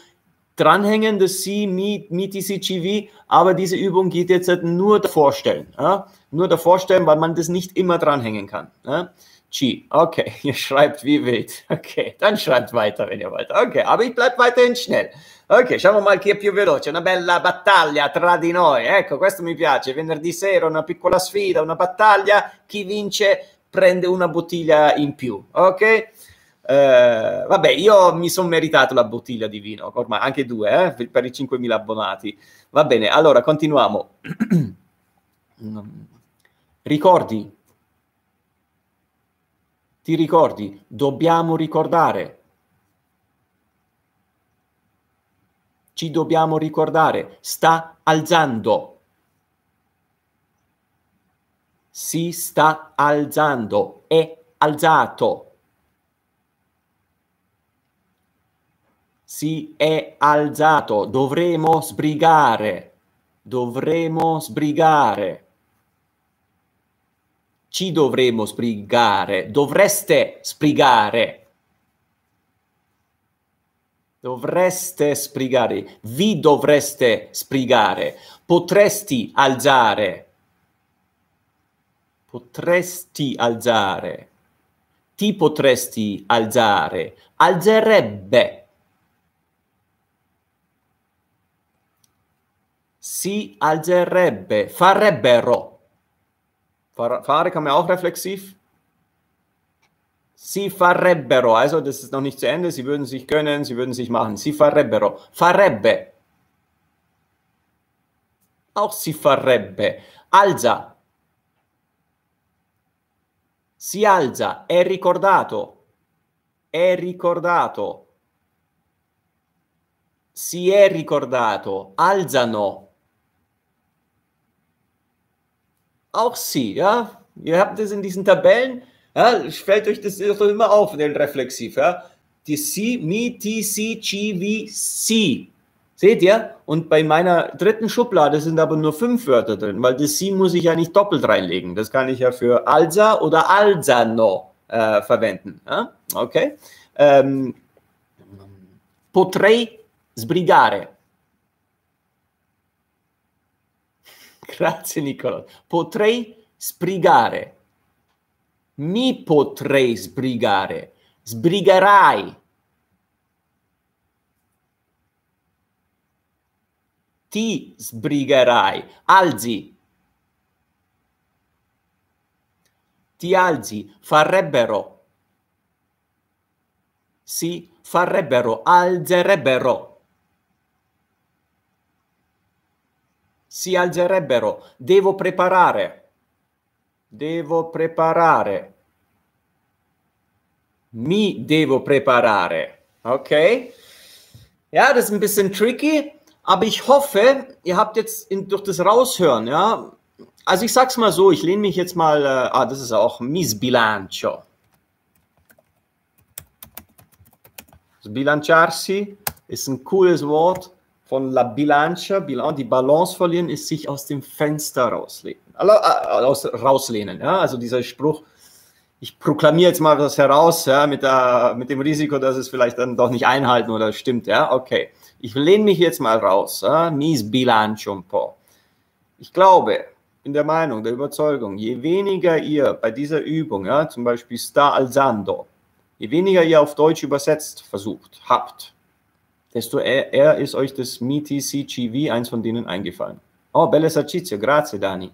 dranhängen, das Sie mi, mit diese CV, aber diese Übung geht jetzt halt nur davor stellen. Ne? Nur davor stellen, weil man das nicht immer dranhängen kann. Ne? Chi. Okay, ihr schreibt wie wild. Okay, dann schreibt weiter, wenn ihr wollt. Okay, aber ich bleib weiterhin schnell. Ok, diciamo mal chi è più veloce, una bella battaglia tra di noi. Ecco, questo mi piace. Venerdì sera una piccola sfida, una battaglia. Chi vince prende una bottiglia in più. Ok? Uh, vabbè, io mi sono meritato la bottiglia di vino, ormai anche due, eh, per i 5.000 abbonati. Va bene, allora continuiamo. Ricordi ti ricordi? Dobbiamo ricordare. Ci dobbiamo ricordare. Sta alzando. Si sta alzando. È alzato. si è alzato. Dovremo sbrigare. Dovremo sbrigare ci dovremo sbrigare, dovreste sbrigare, dovreste sbrigare, vi dovreste sbrigare, potresti alzare, potresti alzare, ti potresti alzare, alzerebbe, si alzerebbe, farebbero Fare kann man auch reflexiv. Si farebbero, also das ist noch nicht zu Ende, sie würden sich gönnen, sie würden sich machen. Si farebbero. Farebbe. Auch si farebbe. Alza. Si alza, è ricordato. È ricordato. Si è ricordato. Alzano. auch sie, ja. Ihr habt es in diesen Tabellen, ja, fällt euch das doch immer auf, den Reflexiv, ja. Die C, Mi, T, C, G, V, C. Seht ihr? Und bei meiner dritten Schublade sind aber nur fünf Wörter drin, weil das C muss ich ja nicht doppelt reinlegen. Das kann ich ja für Alsa oder Alsano äh, verwenden. Ja? Okay? Ähm, potrei sbrigare. Grazie Nicola. Potrei sbrigare. Mi potrei sbrigare. Sbrigarai. Ti sbrigherai. Alzi. Ti alzi. Farebbero. Si farebbero. Alzerebbero. si alzerebbero. Devo preparare. Devo preparare. Mi devo preparare. Okay. Ja, das ist ein bisschen tricky, aber ich hoffe, ihr habt jetzt in, durch das Raushören, ja. Also ich sag's mal so, ich lehne mich jetzt mal, äh, ah, das ist auch Miss Bilancio. Bilanciarsi ist ein cooles Wort von La Bilancia, Bilan, die Balance verlieren, ist sich aus dem Fenster rauslehnen. Äh, aus, rauslehnen ja? Also dieser Spruch, ich proklamiere jetzt mal das heraus, ja, mit, der, mit dem Risiko, dass es vielleicht dann doch nicht einhalten oder stimmt, ja, okay. Ich lehne mich jetzt mal raus, ja? mis bilancio un po. Ich glaube, in der Meinung, der Überzeugung, je weniger ihr bei dieser Übung, ja, zum Beispiel Sta alzando, je weniger ihr auf Deutsch übersetzt versucht habt, desto e-, eher ist euch das MeTCGV, eins von denen, eingefallen. Oh, bella esercizio, grazie, Dani.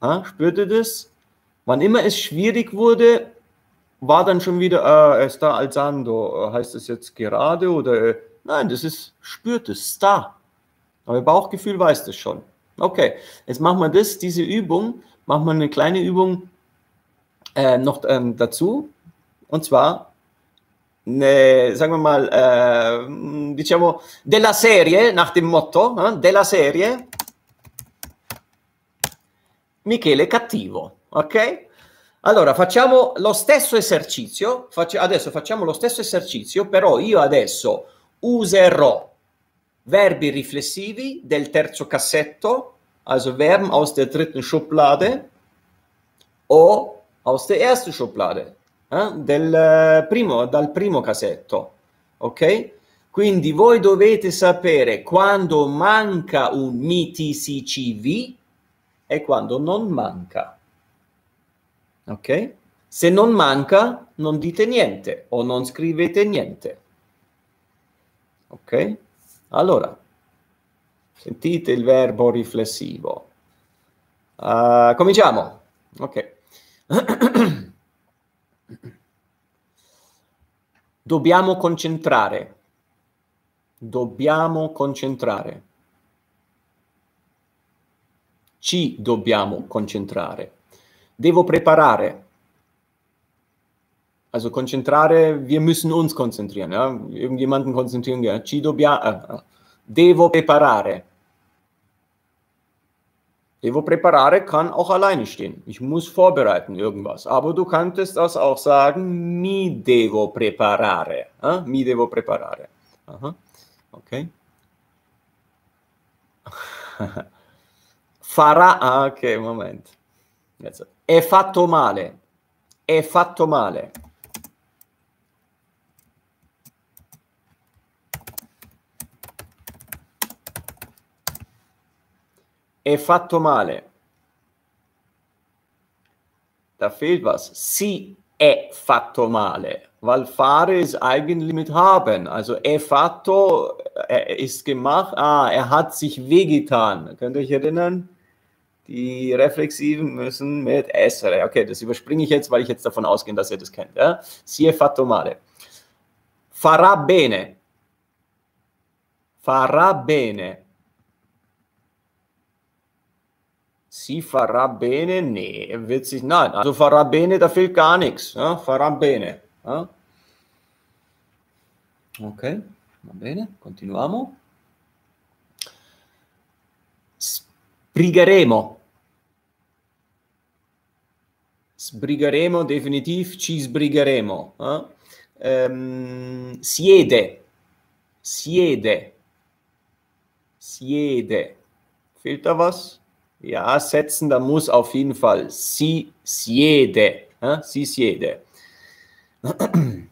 Ha, spürt ihr das? Wann immer es schwierig wurde, war dann schon wieder, äh, sta alzando, heißt es jetzt gerade oder, äh, nein, das ist, spürt es, sta. Euer Bauchgefühl weiß das schon. Okay, jetzt machen wir das, diese Übung, machen wir eine kleine Übung äh, noch ähm, dazu, und zwar mal, eh, mm, diciamo, della serie, nach dem motto, eh, della serie Michele Cattivo, ok? Allora, facciamo lo stesso esercizio, faccio, adesso facciamo lo stesso esercizio, però io adesso userò verbi riflessivi del terzo cassetto, also Verben aus der dritten Schublade o aus der ersten Schublade eh, del eh, primo, dal primo casetto, ok? Quindi voi dovete sapere quando manca un MITCCV e quando non manca, ok? Se non manca, non dite niente o non scrivete niente, ok? Allora, sentite il verbo riflessivo. Uh, cominciamo, ok? Dobbiamo concentrare. Dobbiamo concentrare. Ci dobbiamo concentrare. Devo preparare. Also concentrare, wir müssen uns konzentrieren. Ja? Irgendjemanden konzentrieren wir. Ci dobbiamo. Äh, äh, devo preparare. Evo Preparare kann auch alleine stehen. Ich muss vorbereiten irgendwas. Aber du könntest das auch sagen, mi devo preparare. Äh? Mi devo preparare. Aha. Okay. Farà, ah, ok, moment. È fatto male. È fatto male. È fatto male. Da fehlt was. Si è fatto male, weil fare ist eigentlich mit haben. Also è fatto, er ist gemacht, ah, er hat sich wehgetan. Könnt ihr euch erinnern? Die Reflexiven müssen mit essere. Okay, das überspringe ich jetzt, weil ich jetzt davon ausgehe, dass ihr das kennt. Ja? Si è fatto male. Farà bene. Farà bene. si farà bene, ne wird sich, no, also farà bene da Phil gar eh? farà bene. Eh? Ok, va bene, continuiamo. Sbrigheremo. Sbrigheremo, definitiv, ci sbrigheremo. Eh? Ehm, siede, siede, siede. Fehlt da was? ja setzen, da muss auf jeden Fall si siede, eh? si siede.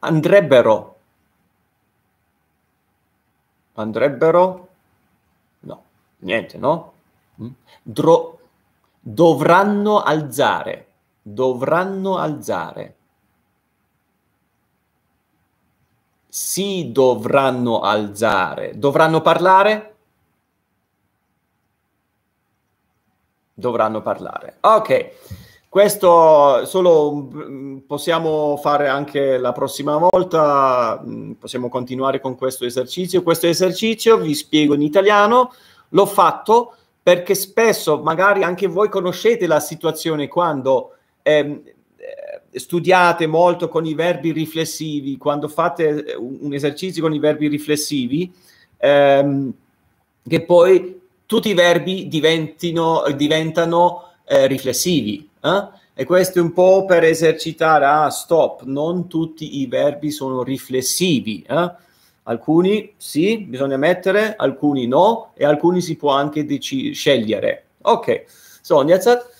Andrebbero. Andrebbero? No, niente, no? Mm. Dro dovranno alzare, dovranno alzare. Si dovranno alzare. Dovranno parlare? dovranno parlare. Ok, questo solo mm, possiamo fare anche la prossima volta, mm, possiamo continuare con questo esercizio. Questo esercizio vi spiego in italiano, l'ho fatto perché spesso magari anche voi conoscete la situazione quando ehm, eh, studiate molto con i verbi riflessivi, quando fate eh, un esercizio con i verbi riflessivi, ehm, che poi tutti i verbi diventano eh, riflessivi. Eh? E questo è un po' per esercitare, ah, stop, non tutti i verbi sono riflessivi. Eh? Alcuni sì, bisogna mettere, alcuni no, e alcuni si può anche dec- scegliere. Ok, so, Niazzat,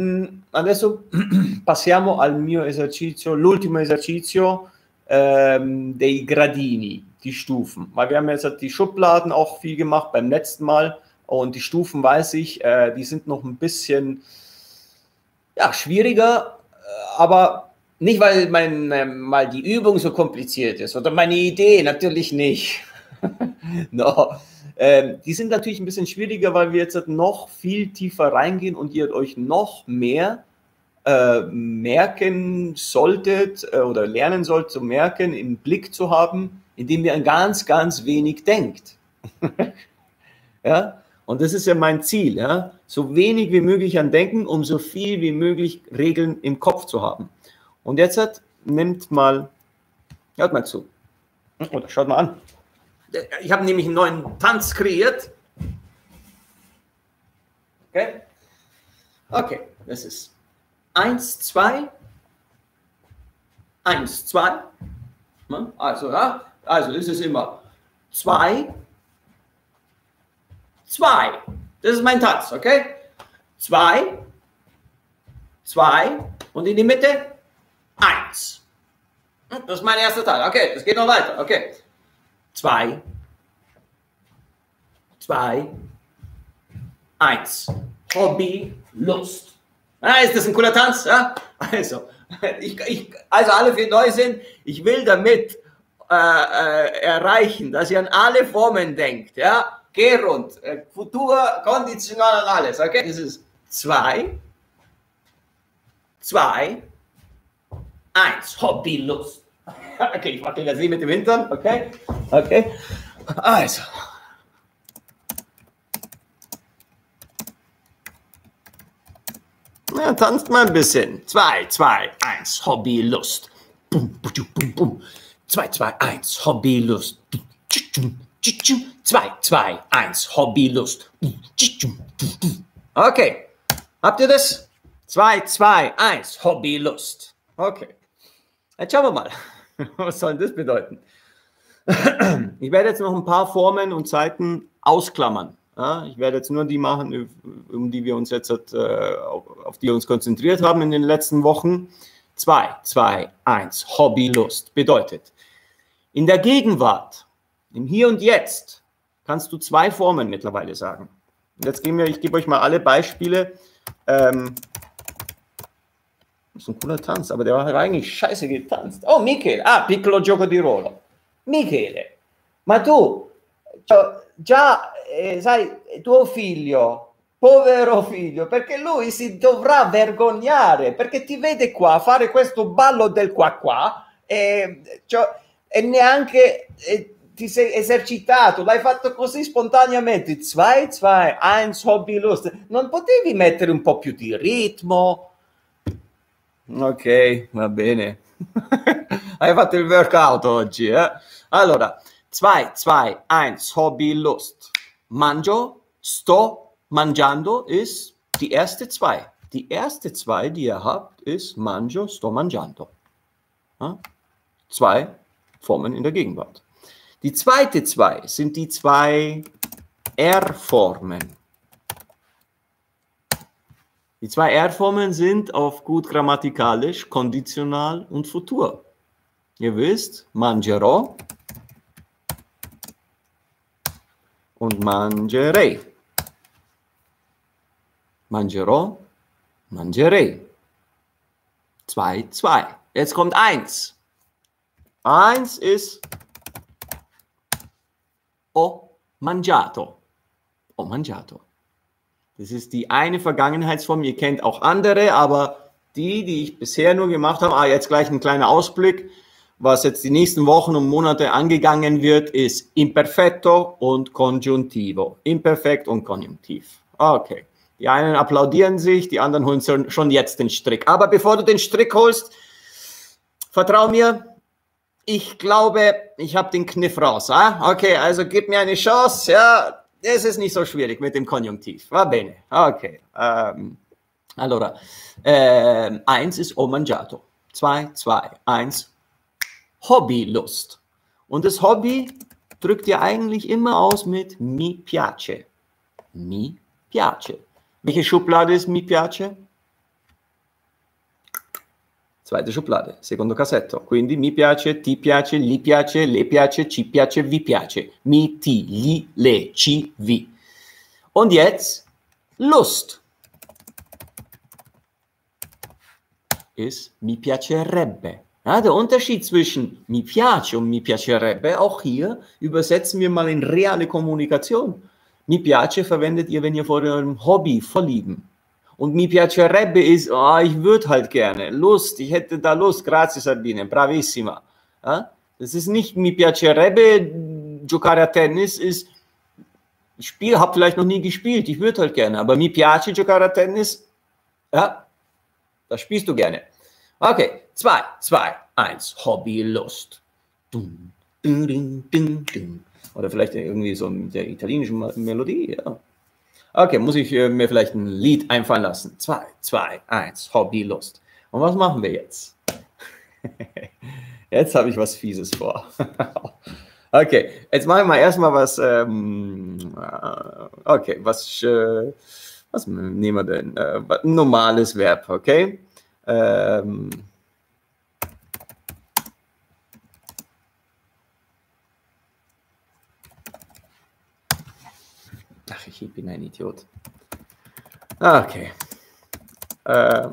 mm, adesso passiamo al mio esercizio, l'ultimo esercizio ähm, dei gradini, die Stufen. Weil wir haben jetzt die Schubladen auch viel gemacht beim letzten Mal. Und die Stufen weiß ich, äh, die sind noch ein bisschen ja, schwieriger, äh, aber nicht, weil mein, äh, mal die Übung so kompliziert ist oder meine Idee, natürlich nicht. no. Ähm, die sind natürlich ein bisschen schwieriger, weil wir jetzt noch viel tiefer reingehen und ihr euch noch mehr äh, merken solltet äh, oder lernen sollt zu merken, im Blick zu haben, indem ihr an ganz, ganz wenig denkt. ja? Und das ist ja mein Ziel, ja? so wenig wie möglich an Denken, um so viel wie möglich Regeln im Kopf zu haben. Und jetzt hat, nimmt mal, hört mal zu, oder oh, schaut mal an. Ich habe nämlich einen neuen Tanz kreiert. Okay? Okay, das ist 1, 2, 1, 2. Also, ja, also ist es immer 2, zwei. Das ist mein Tanz, okay? Zwei, zwei und in die Mitte eins. Hm, das ist mein erster Teil. Okay, das geht noch weiter. Okay. Zwei, zwei, eins. Hobby, Lust. Ah, ist das ein cooler Tanz? Ja? Also, ich, ich, also alle, die neu sind, ich will damit äh, äh, erreichen, dass ihr an alle Formen denkt. Ja? Geh rund. Äh, Futur, konditional und alles. Okay, das ist 2, 2, 1. Hobbylust. Okay, ich mache das nicht mit dem Hintern. Okay, okay. Also. Ja, tanzt mal ein bisschen. 2, 2, 1, Hobbylust. Bum, bum, bum, bum. 2, 2, 1, Hobbylust. bum, bum. 2, 2, 1, Hobbylust. Okay. Habt ihr das? 2, 2, 1, Hobbylust. Okay. Jetzt schauen wir mal. Was soll das bedeuten? Ich werde jetzt noch ein paar Formen und Zeiten ausklammern. Ich werde jetzt nur die machen, um die wir uns jetzt äh, auf die wir uns konzentriert haben in den letzten Wochen. 2, 2, 1, Hobbylust bedeutet in der Gegenwart Im Hier und Jetzt kannst du zwei Formen mittlerweile sagen. Jetzt gehen wir, ich gebe euch mal alle Beispiele. Ähm, das ist ein cooler Tanz, aber der war eigentlich scheiße getanzt. Oh, Michele, ah, piccolo gioco di ruolo. Michele, ma tu cioè, già, eh, sai, tuo figlio, povero figlio, perché lui si dovrà vergognare, perché ti vede qua fare questo ballo del qua qua e, cioè, e neanche... E, ti sei esercitato, l'hai fatto così spontaneamente, 2, 2, 1, hobby lust, non potevi mettere un po' più di ritmo? Ok, va bene. Hai fatto il workout oggi, eh? Allora, 2, 2, 1, hobby lust, Mangio, sto mangiando, is die erste 2. Die erste 2, die ihr habt, is mangio, sto mangiando. Ja? Zwei Formen in der Gegenwart. Die zweite zwei sind die zwei R-Formen. Die zwei R-Formen sind auf gut grammatikalisch konditional und futur. Ihr wisst, mangerò und mangerei. Mangerò, mangerei. Zwei, zwei. Jetzt kommt eins. Eins ist ho mangiato. Ho mangiato. Das ist die eine Vergangenheitsform. Ihr kennt auch andere, aber die, die ich bisher nur gemacht habe, ah, jetzt gleich ein kleiner Ausblick, was jetzt die nächsten Wochen und Monate angegangen wird, ist Imperfetto und Konjunktivo. Imperfekt und Konjunktiv. Okay. Die einen applaudieren sich, die anderen holen schon jetzt den Strick. Aber bevor du den Strick holst, vertrau mir, ich glaube, ich habe den Kniff raus. Ah? Okay, also gib mir eine Chance. Ja, es ist nicht so schwierig mit dem Konjunktiv. Va bene. Okay. Ähm, allora, ähm, eins ist ho mangiato. Zwei, zwei, eins. Hobbylust. Und das Hobby drückt ihr eigentlich immer aus mit mi piace. Mi piace. Welche Schublade ist mi piace? Zweite Schublade, secondo cassetto. Quindi mi piace, ti piace, li piace, le piace, ci piace, vi piace. Mi, ti, gli, le, ci, vi. Und jetzt Lust. Ist mi piacerebbe. Ja, der Unterschied zwischen mi piace und mi piacerebbe, auch hier übersetzen wir mal in reale Kommunikation. Mi piace verwendet ihr, wenn ihr vor eurem Hobby vorlieben und mi piacerebbe ist, oh, ah, ich würde halt gerne, Lust, ich hätte da Lust, grazie Sabine, bravissima. Ja? Ah? Das ist nicht mi piacerebbe, giocare a tennis ist, ich spiel, habe vielleicht noch nie gespielt, ich würde halt gerne, aber mi piace giocare a tennis, ja, das spielst du gerne. Okay, zwei, zwei, eins, Hobby, Lust. Dun, dun, dun, dun, dun. Oder vielleicht irgendwie so mit der italienischen Melodie, ja. Okay, muss ich äh, mir vielleicht ein Lied einfallen lassen. Zwei, zwei, eins, Hobbylust. Und was machen wir jetzt? jetzt habe ich was Fieses vor. okay, jetzt machen wir mal erstmal was. Ähm, äh, okay, was, äh, was nehmen wir denn? Äh, normales Verb, okay? Ähm, ich bin ein Idiot. Okay. Äh,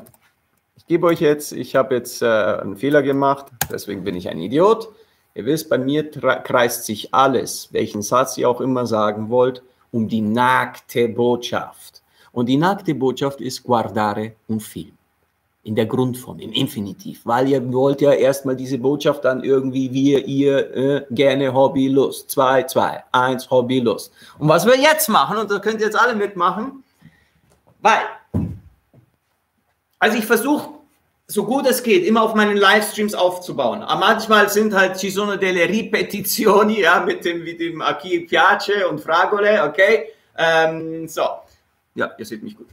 ich gebe euch jetzt, ich habe jetzt äh, einen Fehler gemacht, deswegen bin ich ein Idiot. Ihr wisst, bei mir kreist sich alles, welchen Satz ihr auch immer sagen wollt, um die nackte Botschaft. Und die nackte Botschaft ist guardare un film in der Grundform, im Infinitiv, weil ihr wollt ja erstmal diese Botschaft dann irgendwie wir, ihr, äh, gerne, Hobby, Lust, zwei, zwei, eins, Hobby, Lust. Und was wir jetzt machen, und da könnt ihr jetzt alle mitmachen, weil, also ich versuche, so gut es geht, immer auf meinen Livestreams aufzubauen. Aber manchmal sind halt ci sono delle ripetizioni, ja, mit dem, mit dem Aki Piace und Fragole, okay? Ähm, so. Ja, ihr seht mich gut.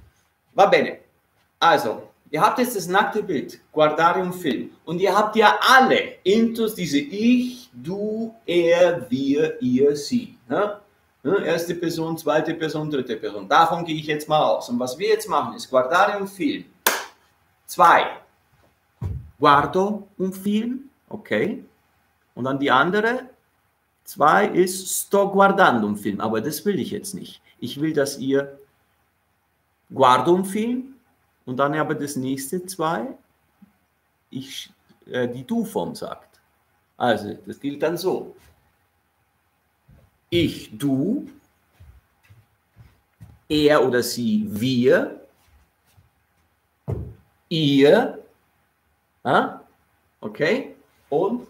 Va bene. Also, Ihr habt jetzt das nackte Bild, Guardarium film. Und ihr habt ja alle Intus, diese Ich, Du, Er, Wir, Ihr, Sie. Ne? ne? Erste Person, zweite Person, dritte Person. Davon gehe ich jetzt mal aus. Und was wir jetzt machen ist Guardarium film. Zwei. Guardo un film. Okay. Und dann die andere. Zwei ist sto guardando un film. Aber das will ich jetzt nicht. Ich will, dass ihr guardo un film und dann aber das nächste zwei, ich, äh, die Du-Form sagt. Also, das gilt dann so. Ich, du, er oder sie, wir, ihr, äh, okay, und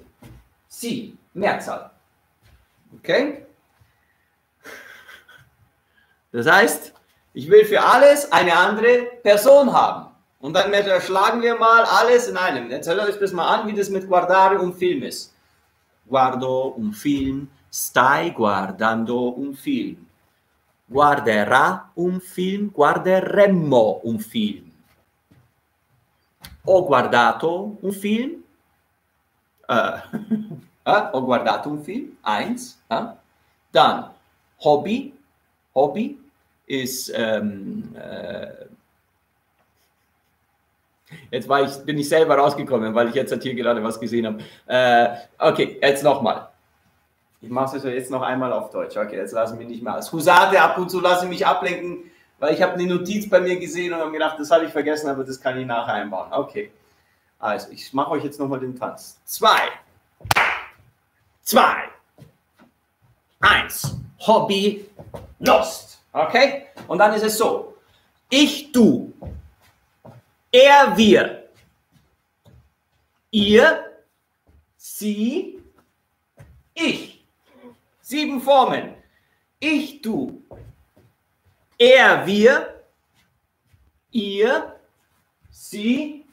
sie, Mehrzahl. Okay? Das heißt, ich will für alles eine andere Person haben. Und dann schlagen wir mal alles in einem. Jetzt euch das mal an, wie das mit guardare und film ist. Guardo un film, stai guardando un film. Guarderà un film, guarderemmo un film. Ho guardato un film. Äh, äh, ho guardato un film, eins. Äh. Dann Hobby, Hobby, ist, ähm, äh, jetzt war ich, bin ich selber rausgekommen, weil ich jetzt halt hier gerade was gesehen habe. Äh, okay, jetzt nochmal. Ich mache es also jetzt noch einmal auf Deutsch. Okay, jetzt lassen wir nicht mehr als Husate ab und zu lasse mich ablenken, weil ich habe eine Notiz bei mir gesehen und habe gedacht, das habe ich vergessen, aber das kann ich nachher einbauen. Okay. Also, ich mache euch jetzt nochmal den Tanz. Zwei. Zwei. Eins. Hobby. Lost. Okay? Und dann ist es so. Ich, du. Er, wir. Ihr, sie, ich. Sieben Formen. Ich, du. Er, wir. Ihr, sie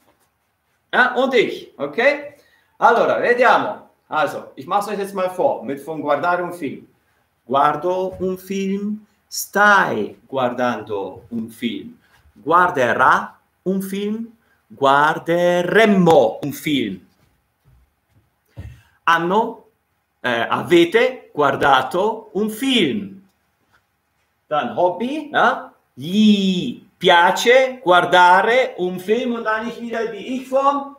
ja, und ich. Okay? Allora, vediamo. Eh, also, ich mache es euch jetzt mal vor mit von Guardare un film. Guardo un film stai guardando un film, guarderà un film, guarderemmo un film. Hanno, eh, avete guardato un film. Dan Hobby, eh? gli piace guardare un film und dann wieder die Ich-Form.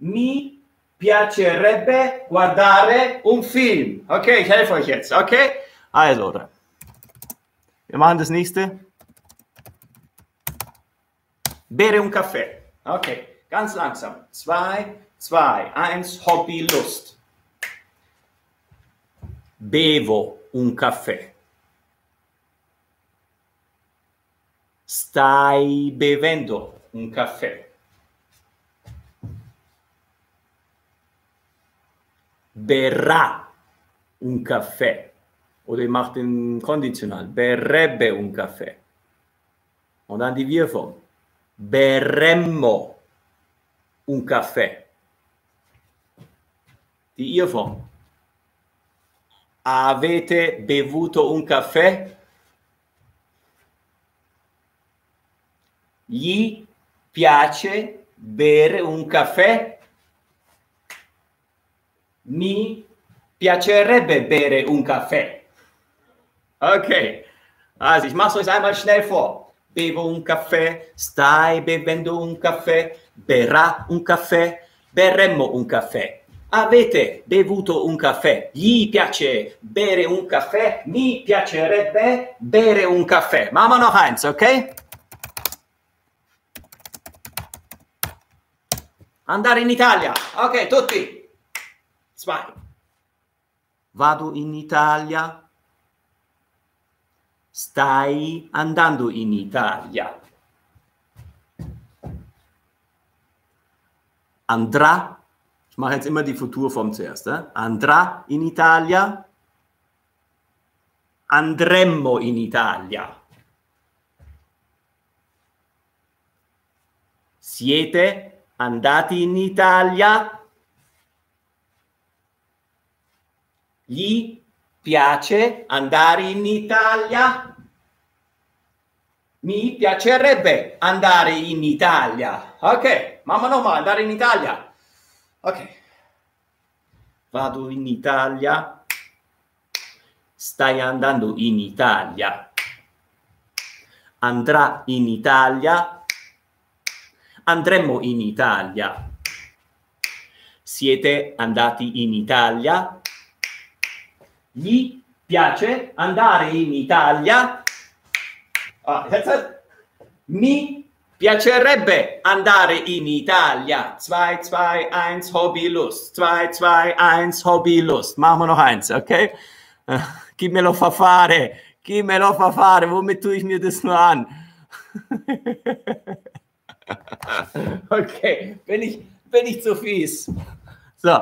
Mi piacerebbe guardare un film. Ok, ich helfe euch jetzt, ok? Allora, Wir machen das nächste. Bere un caffè. Okay, ganz langsam. Zwei, zwei, eins, Hobby, Lust. Bevo un caffè. Stai bevendo un caffè. Berrà un caffè o ihr macht den Konditional. Berrebbe un caffè. Und dann die Wir-Form. Beremmo un caffè. Die Ihr-Form. Avete bevuto un caffè? Gli piace bere un caffè? Mi piacerebbe bere un caffè. Okay. Also, ah, ich mache es euch einmal schnell vor. Bevo un caffè, stai bevendo un caffè, berrà un caffè, berremmo un caffè. Avete bevuto un caffè? Gli piace bere un caffè? Mi piacerebbe bere un caffè. Mama noch eins, ok? Andare in Italia. Ok, tutti. Zwei. Vado in Italia stai andando in Italia. Andrà, ich mache jetzt immer die Futurform zuerst, eh? andrà in Italia, andremmo in Italia. Siete andati in Italia? Gli piace andare in Italia? Mi piacerebbe andare in Italia. Ok, mamma no, ma andare in Italia. Ok, vado in Italia. Stai andando in Italia. Andrà in Italia. Andremo in Italia. Siete andati in Italia? gli piace andare in Italia. Ah, Mi piacerebbe andare in Italia. 2, 2, 1, Hobbylust. 2, 2, 1, Hobbylust. Machen wir noch eins, okay? gib mir noch Verfahren. Gib mir noch Verfahren. Womit tue ich mir das nur an? okay, bin ich, bin ich zu fies. So.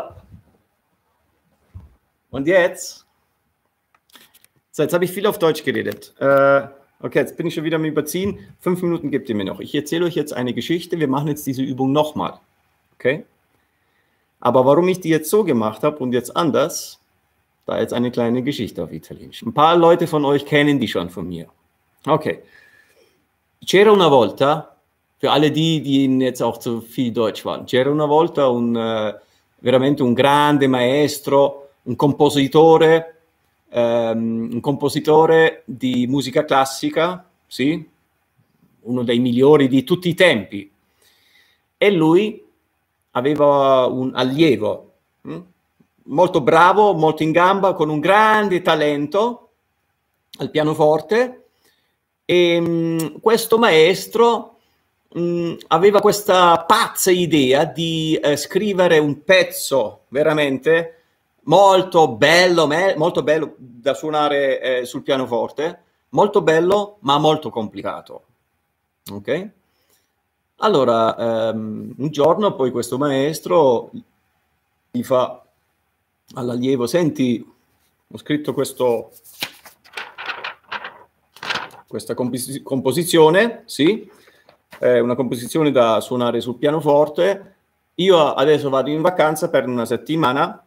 Und jetzt so, jetzt habe ich viel auf Deutsch geredet. Äh, okay, jetzt bin ich schon wieder am Überziehen. Fünf Minuten gebt ihr mir noch. Ich erzähle euch jetzt eine Geschichte. Wir machen jetzt diese Übung nochmal. Okay? Aber warum ich die jetzt so gemacht habe und jetzt anders, da jetzt eine kleine Geschichte auf Italienisch. Ein paar Leute von euch kennen die schon von mir. Okay. C'era una volta, für alle die, die jetzt auch zu viel Deutsch waren, c'era una volta un, äh, veramente un grande maestro, un compositore um, un compositore di musica classica, sì, uno dei migliori di tutti i tempi. E lui aveva un allievo, mh? Hm, molto bravo, molto in gamba, con un grande talento al pianoforte. E ehm, mh, questo maestro mh, hm, aveva questa pazza idea di eh, scrivere un pezzo veramente molto bello, me- molto bello da suonare eh, sul pianoforte, molto bello ma molto complicato. Ok? Allora, ehm, un giorno poi questo maestro gli fa all'allievo, senti, ho scritto questo, questa compos- composizione, sì, è una composizione da suonare sul pianoforte, io adesso vado in vacanza per una settimana,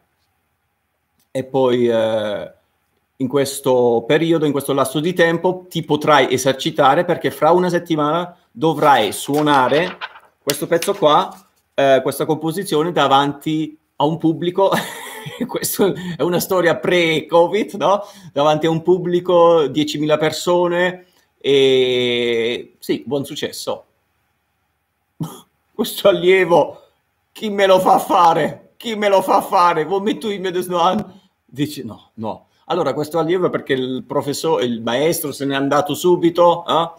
e poi eh, in questo periodo, in questo lasso di tempo, ti potrai esercitare perché fra una settimana dovrai suonare questo pezzo qua, eh, questa composizione davanti a un pubblico. Questa è una storia pre-Covid, no? Davanti a un pubblico, 10.000 persone e sì, buon successo. Questo allievo, chi me lo fa fare? Chi me lo fa fare? Vomito in medesimo anno. Dici no, no. Allora questo allievo è perché il professore, il maestro se n'è andato subito eh?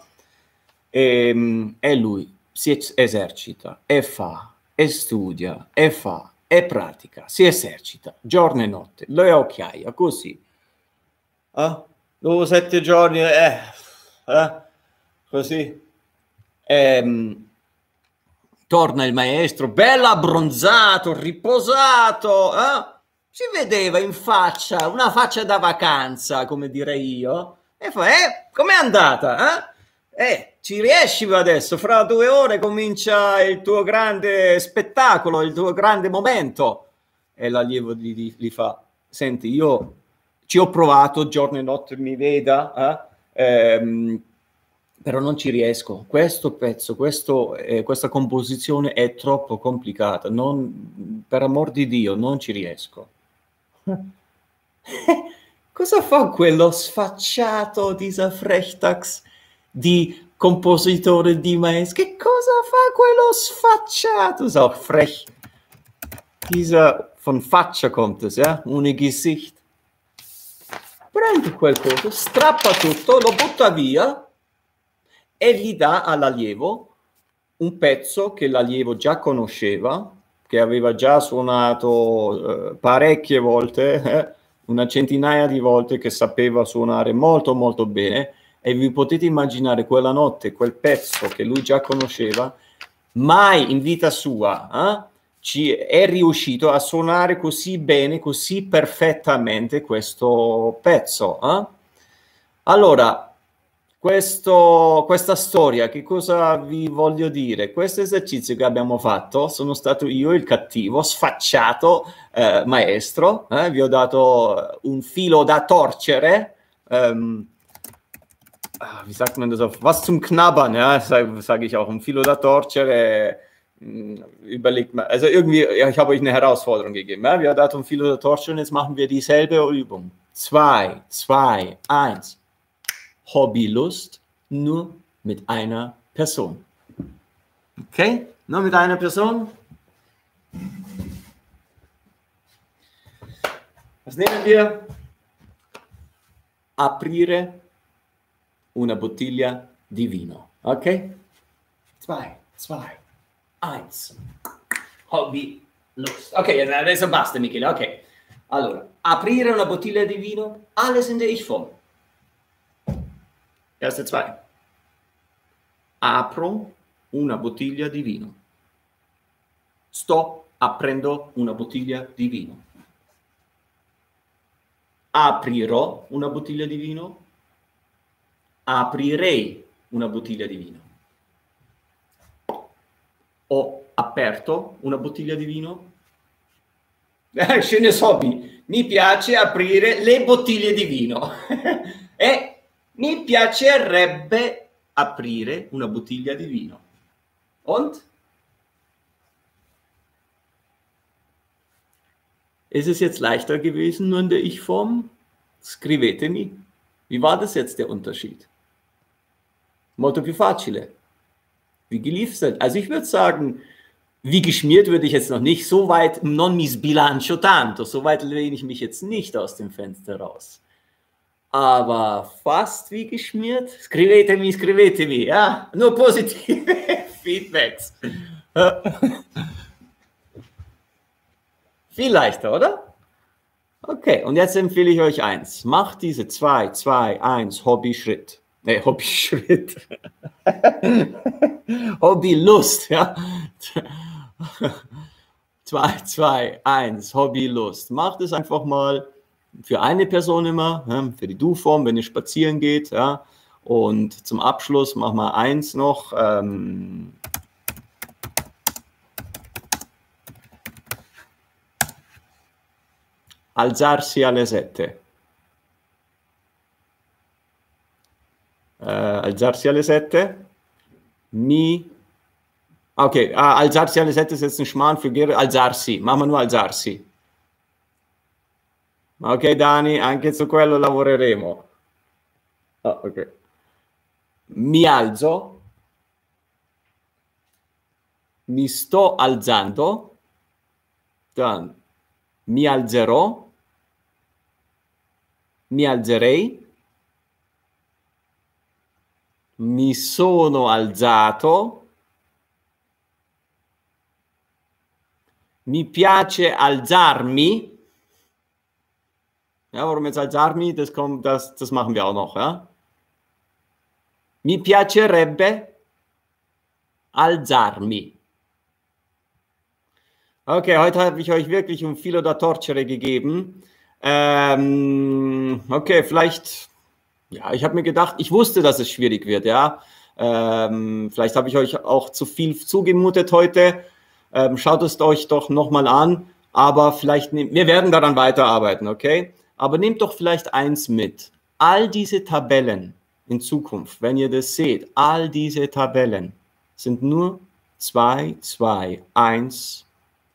e, ehm, e lui si esercita e fa, e studia, e fa, e pratica, si esercita giorno e notte, lo è occhiaia, così. Eh? Dopo sette giorni, eh, eh, così. E, ehm, torna il maestro, bello abbronzato, riposato, eh? si vedeva in faccia, una faccia da vacanza, come direi io, e fa, eh, com'è andata? Eh? eh, ci riesci adesso, fra due ore comincia il tuo grande spettacolo, il tuo grande momento. E l'allievo gli, gli fa, senti, io ci ho provato giorno e notte, mi veda, eh? ehm, però non ci riesco. Questo pezzo, questo, eh, questa composizione è troppo complicata, non, per amor di Dio, non ci riesco. Cosa fa quello sfacciato di disafrechtax di compositore di Maes? Che cosa fa quello sfacciato? So, frech. Dieser von faccia kommt es, ja? Ohne Gesicht. Prendi quel coso, strappa tutto, lo butta via e gli dà all'allievo un pezzo che l'allievo già conosceva che aveva già suonato eh, parecchie volte, eh, una centinaia di volte che sapeva suonare molto molto bene e vi potete immaginare quella notte, quel pezzo che lui già conosceva, mai in vita sua eh, ci è riuscito a suonare così bene, così perfettamente questo pezzo. Eh. Allora, questo, questa storia, che cosa vi voglio dire? Questo esercizio che abbiamo fatto, sono stato io il cattivo, sfacciato eh, maestro, eh, vi ho dato un filo da torcere. Ähm, wie ah, sagt man das auf? Was zum Knabbern, ja, eh, sage sag ich auch, ein Filo da torcere. Überlegt mm, mal, also irgendwie, ja, ich habe euch eine Herausforderung gegeben. Ja? Eh, wir haben Datum Filo da torcere und jetzt machen wir dieselbe Übung. Zwei, zwei, eins. Hobbylust nur mit einer Person. Okay? Nur mit einer Person. Was nehmen wir? Aprire una bottiglia di vino. Okay? Zwei, zwei, eins. Hobby, Lust. Okay, adesso basta, Michele. Okay. Allora, aprire una bottiglia di vino, alles in der Ich-Form. Erste zwei. Apro una bottiglia di vino. Sto aprendo una bottiglia di vino. Aprirò una bottiglia di vino. Aprirei una bottiglia di vino. Ho aperto una bottiglia di vino. Eh, ce ne so, mi, mi piace aprire le bottiglie di vino. Mi piacerebbe aprire una bottiglia di vino. Und? Ist es jetzt leichter gewesen, nur in der Ich-Form? Scrivetemi. Wie war das jetzt der Unterschied? Molto più facile. Wie geliefert? Also ich würde sagen, wie geschmiert würde ich jetzt noch nicht. So weit non mi sbilancio tanto. So weit lehne ich mich jetzt nicht aus dem Fenster raus aber fast wie geschmiert. mi, Scrivetemi, mi, ja, nur positive Feedbacks. Viel leichter, oder? Okay, und jetzt empfehle ich euch eins. Macht diese 2, 2, 1 Hobby-Schritt. Ne, Hobby-Schritt. Hobby-Lust, ja. 2, 2, 1 Hobby-Lust. Macht es einfach mal für eine Person immer, ja, ne, für die Du-Form, wenn ihr spazieren geht. Ja. Und zum Abschluss machen wir eins noch. Ähm, alzarsi alle sette. Uh, äh, alzarsi alle sette. Mi. Ah, okay, ah, alzarsi alle sette ist jetzt ein Schmarrn für Gere. Alzarsi, machen wir nur alzarsi. Ma ok Dani, anche su quello lavoreremo. Oh, okay. Mi alzo, mi sto alzando, mi alzerò, mi alzerei, mi sono alzato, mi piace alzarmi. Ja, warum jetzt als Army? Das, kommt, das, das machen wir auch noch. Ja? Mi piacerebbe als Army. Okay, heute habe ich euch wirklich um Filo da Torcere gegeben. Ähm, okay, vielleicht, ja, ich habe mir gedacht, ich wusste, dass es schwierig wird, ja. Ähm, vielleicht habe ich euch auch zu viel zugemutet heute. Ähm, schaut es euch doch nochmal an, aber vielleicht, ne wir werden daran weiterarbeiten, okay? Aber nehmt doch vielleicht eins mit. All diese Tabellen in Zukunft, wenn ihr das seht, all diese Tabellen sind nur 2, 2, 1.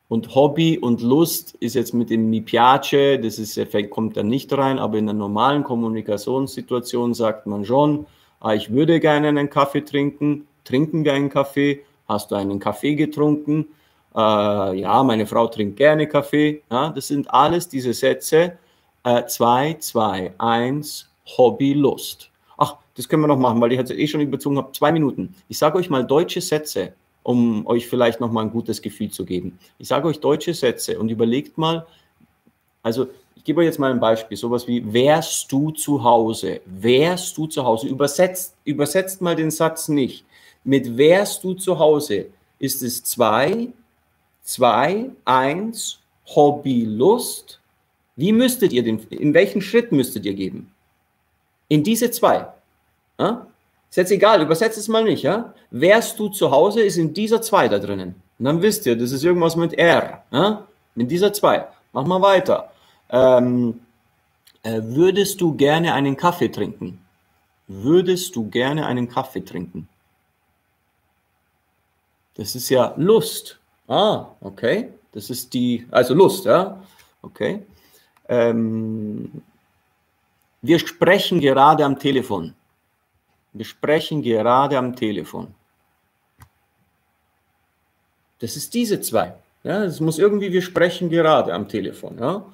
Und Hobby und Lust ist jetzt mit dem Mi piace, das ist, kommt da nicht rein, aber in einer normalen Kommunikationssituation sagt man schon, ah, ich würde gerne einen Kaffee trinken, trinken wir einen Kaffee, hast du einen Kaffee getrunken, äh, ja, meine Frau trinkt gerne Kaffee. Ja, das sind alles diese Sätze, 2, 2, 1, Hobby, Lust. Ach, das können wir noch machen, weil ich jetzt eh schon überzogen habe. Zwei Minuten. Ich sage euch mal deutsche Sätze, um euch vielleicht nochmal ein gutes Gefühl zu geben. Ich sage euch deutsche Sätze und überlegt mal, also ich gebe euch jetzt mal ein Beispiel, sowas wie wärst du zu Hause? Wärst du zu Hause? Übersetzt, übersetzt mal den Satz nicht. Mit wärst du zu Hause ist es 2, 2, 1, Hobby, Lust, wie müsstet ihr den, in welchen Schritt müsstet ihr geben? In diese zwei. Ja? Ist jetzt egal, übersetzt es mal nicht. Ja? Wärst du zu Hause, ist in dieser zwei da drinnen. Und dann wisst ihr, das ist irgendwas mit R. Ja? In dieser zwei. Mach mal weiter. Ähm, äh, würdest du gerne einen Kaffee trinken? Würdest du gerne einen Kaffee trinken? Das ist ja Lust. Ah, okay. Das ist die, also Lust, ja. Okay. Ähm, wir sprechen gerade am Telefon. Wir sprechen gerade am Telefon. Das ist diese zwei. Ja, es muss irgendwie, wir sprechen gerade am Telefon. Ja.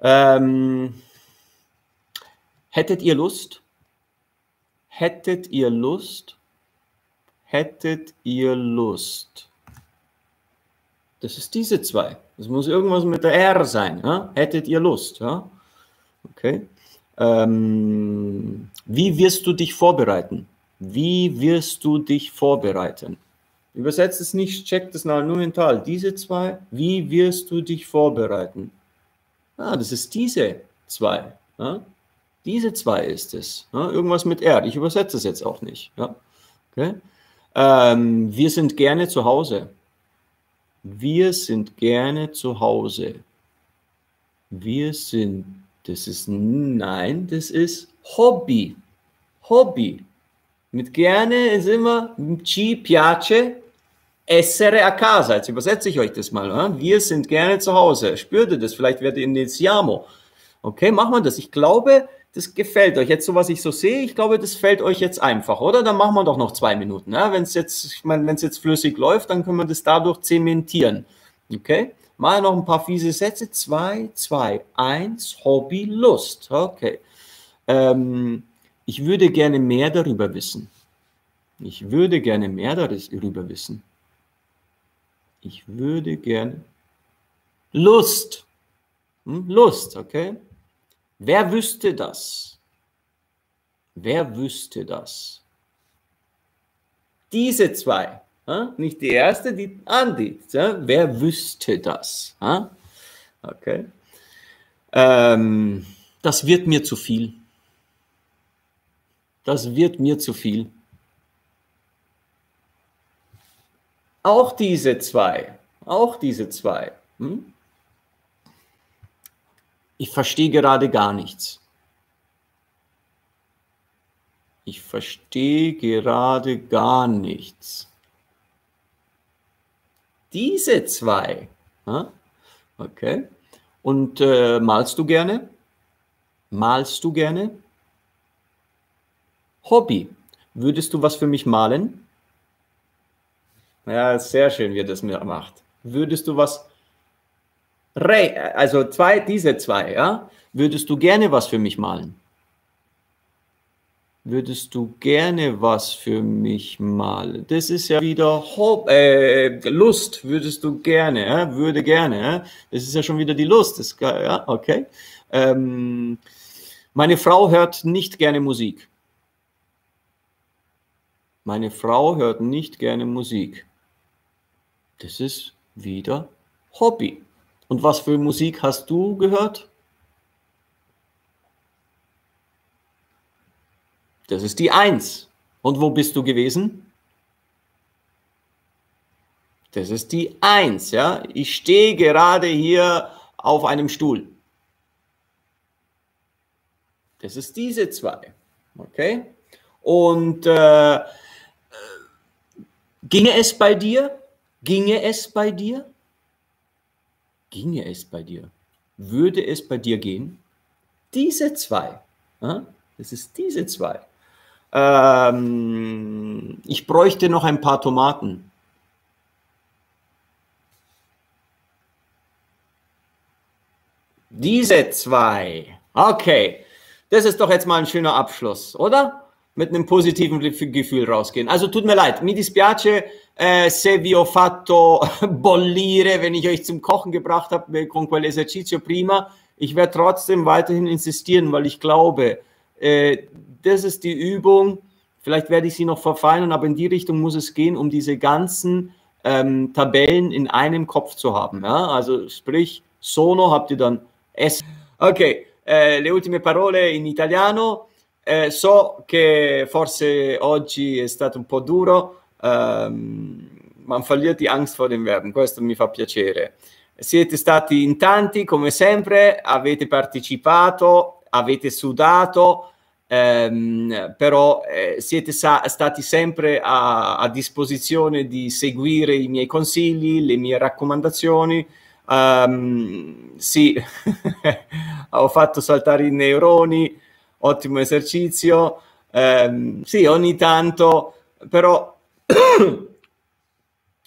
Ähm, hättet ihr Lust? Hättet ihr Lust? Hättet ihr Lust? Das ist diese zwei. Das muss irgendwas mit der R sein. Ja? Hättet ihr Lust? Ja? Okay. Ähm, wie wirst du dich vorbereiten? Wie wirst du dich vorbereiten? Übersetzt es nicht, checkt es nur mental. Diese zwei, wie wirst du dich vorbereiten? Ah, das ist diese zwei. Ja? Diese zwei ist es. Ja? Irgendwas mit R. Ich übersetze es jetzt auch nicht. Ja? Okay. Ähm, wir sind gerne zu Hause. Wir sind gerne zu Hause. Wir sind, das ist, nein, das ist Hobby. Hobby. Mit gerne ist immer ci piace essere a casa. Jetzt übersetze ich euch das mal. Wir sind gerne zu Hause. Spürt ihr das? Vielleicht werdet ihr in den Siamo. Okay, machen wir das. Ich glaube, das gefällt euch. Jetzt so, was ich so sehe, ich glaube, das fällt euch jetzt einfach, oder? Dann machen wir doch noch zwei Minuten. Ja? Wenn es jetzt, ich meine, wenn es jetzt flüssig läuft, dann können wir das dadurch zementieren. Okay? Mal noch ein paar fiese Sätze. Zwei, zwei, eins, Hobby, Lust. Okay. Ähm, ich würde gerne mehr darüber wissen. Ich würde gerne mehr darüber wissen. Ich würde gerne Lust. Hm? Lust, okay? Wer wüsste das? Wer wüsste das? Diese zwei, nicht die erste, die Andi. Wer wüsste das? Okay. Ähm, das wird mir zu viel. Das wird mir zu viel. Auch diese zwei, auch diese zwei. Hm? ich verstehe gerade gar nichts. Ich verstehe gerade gar nichts. Diese zwei. Okay. Und äh, malst du gerne? Malst du gerne? Hobby. Würdest du was für mich malen? Ja, sehr schön, wie er das macht. Würdest du was Ray, also zwei, diese zwei, ja? Würdest du gerne was für mich malen? Würdest du gerne was für mich malen? Das ist ja wieder Hob äh, Lust. Würdest du gerne? Ja? Würde gerne. Ja? Das ist ja schon wieder die Lust. Das, ja, okay. Ähm, meine Frau hört nicht gerne Musik. Meine Frau hört nicht gerne Musik. Das ist wieder Hobby. Und was für Musik hast du gehört? Das ist die Eins. Und wo bist du gewesen? Das ist die Eins, ja. Ich stehe gerade hier auf einem Stuhl. Das ist diese zwei, okay? Und äh, äh ginge es bei dir? Ginge es bei dir? ginge es bei dir? Würde es bei dir gehen? Diese zwei. Das ist diese zwei. Ähm, ich bräuchte noch ein paar Tomaten. Diese zwei. Okay. Das ist doch jetzt mal ein schöner Abschluss, oder? mit einem positiven Gefühl rausgehen. Also tut mir leid, mi dispiace eh, se vi ho fatto bollire, wenn ich euch zum Kochen gebracht habe äh, con quell'esercizio prima. Ich werde trotzdem weiterhin insistieren, weil ich glaube, eh, das ist die Übung. Vielleicht werde ich sie noch verfeinern, aber in die Richtung muss es gehen, um diese ganzen ähm, Tabellen in einem Kopf zu haben. Ja? Also sprich, Sono habt ihr dann S. Okay, eh, le ultime parole in italiano. Eh, so che forse oggi è stato un po' duro, ehm, ma han falliti Angst vor dem Verben, questo mi fa piacere. Siete stati in tanti, come sempre, avete partecipato, avete sudato, ehm, però eh, siete sa- stati sempre a-, a disposizione di seguire i miei consigli, le mie raccomandazioni. Um, sì, ho fatto saltare i neuroni, ottimo esercizio. Eh, sì, ogni tanto, però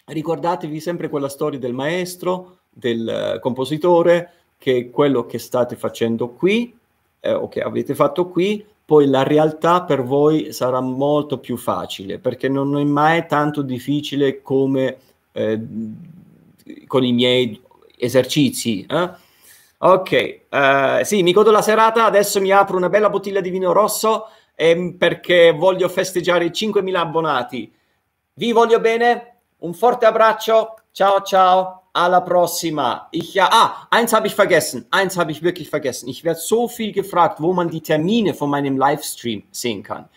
ricordatevi sempre quella storia del maestro, del eh, compositore, che quello che state facendo qui eh, o che avete fatto qui, poi la realtà per voi sarà molto più facile, perché non è mai tanto difficile come eh, con i miei esercizi. Eh? Ok, uh, sì, mi godo la serata, adesso mi apro una bella bottiglia di vino rosso ehm, perché voglio festeggiare i 5.000 abbonati. Vi voglio bene, un forte abbraccio, ciao ciao, alla prossima. Ich ja, ah, eins habe ich vergessen, eins habe ich wirklich vergessen. Ich werde so viel gefragt, wo man die Termine von meinem Livestream sehen kann.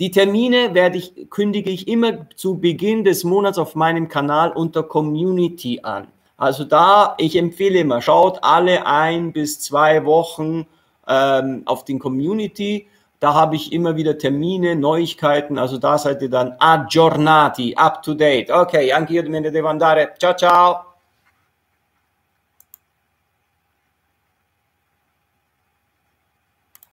Die Termine werde ich, kündige ich immer zu Beginn des Monats auf meinem Kanal unter Community an. Also da, ich empfehle immer, schaut alle ein bis zwei Wochen ähm, auf den Community. Da habe ich immer wieder Termine, Neuigkeiten. Also da seid ihr dann aggiornati, up to date. Okay, anche io mi devo andare. Ciao, ciao.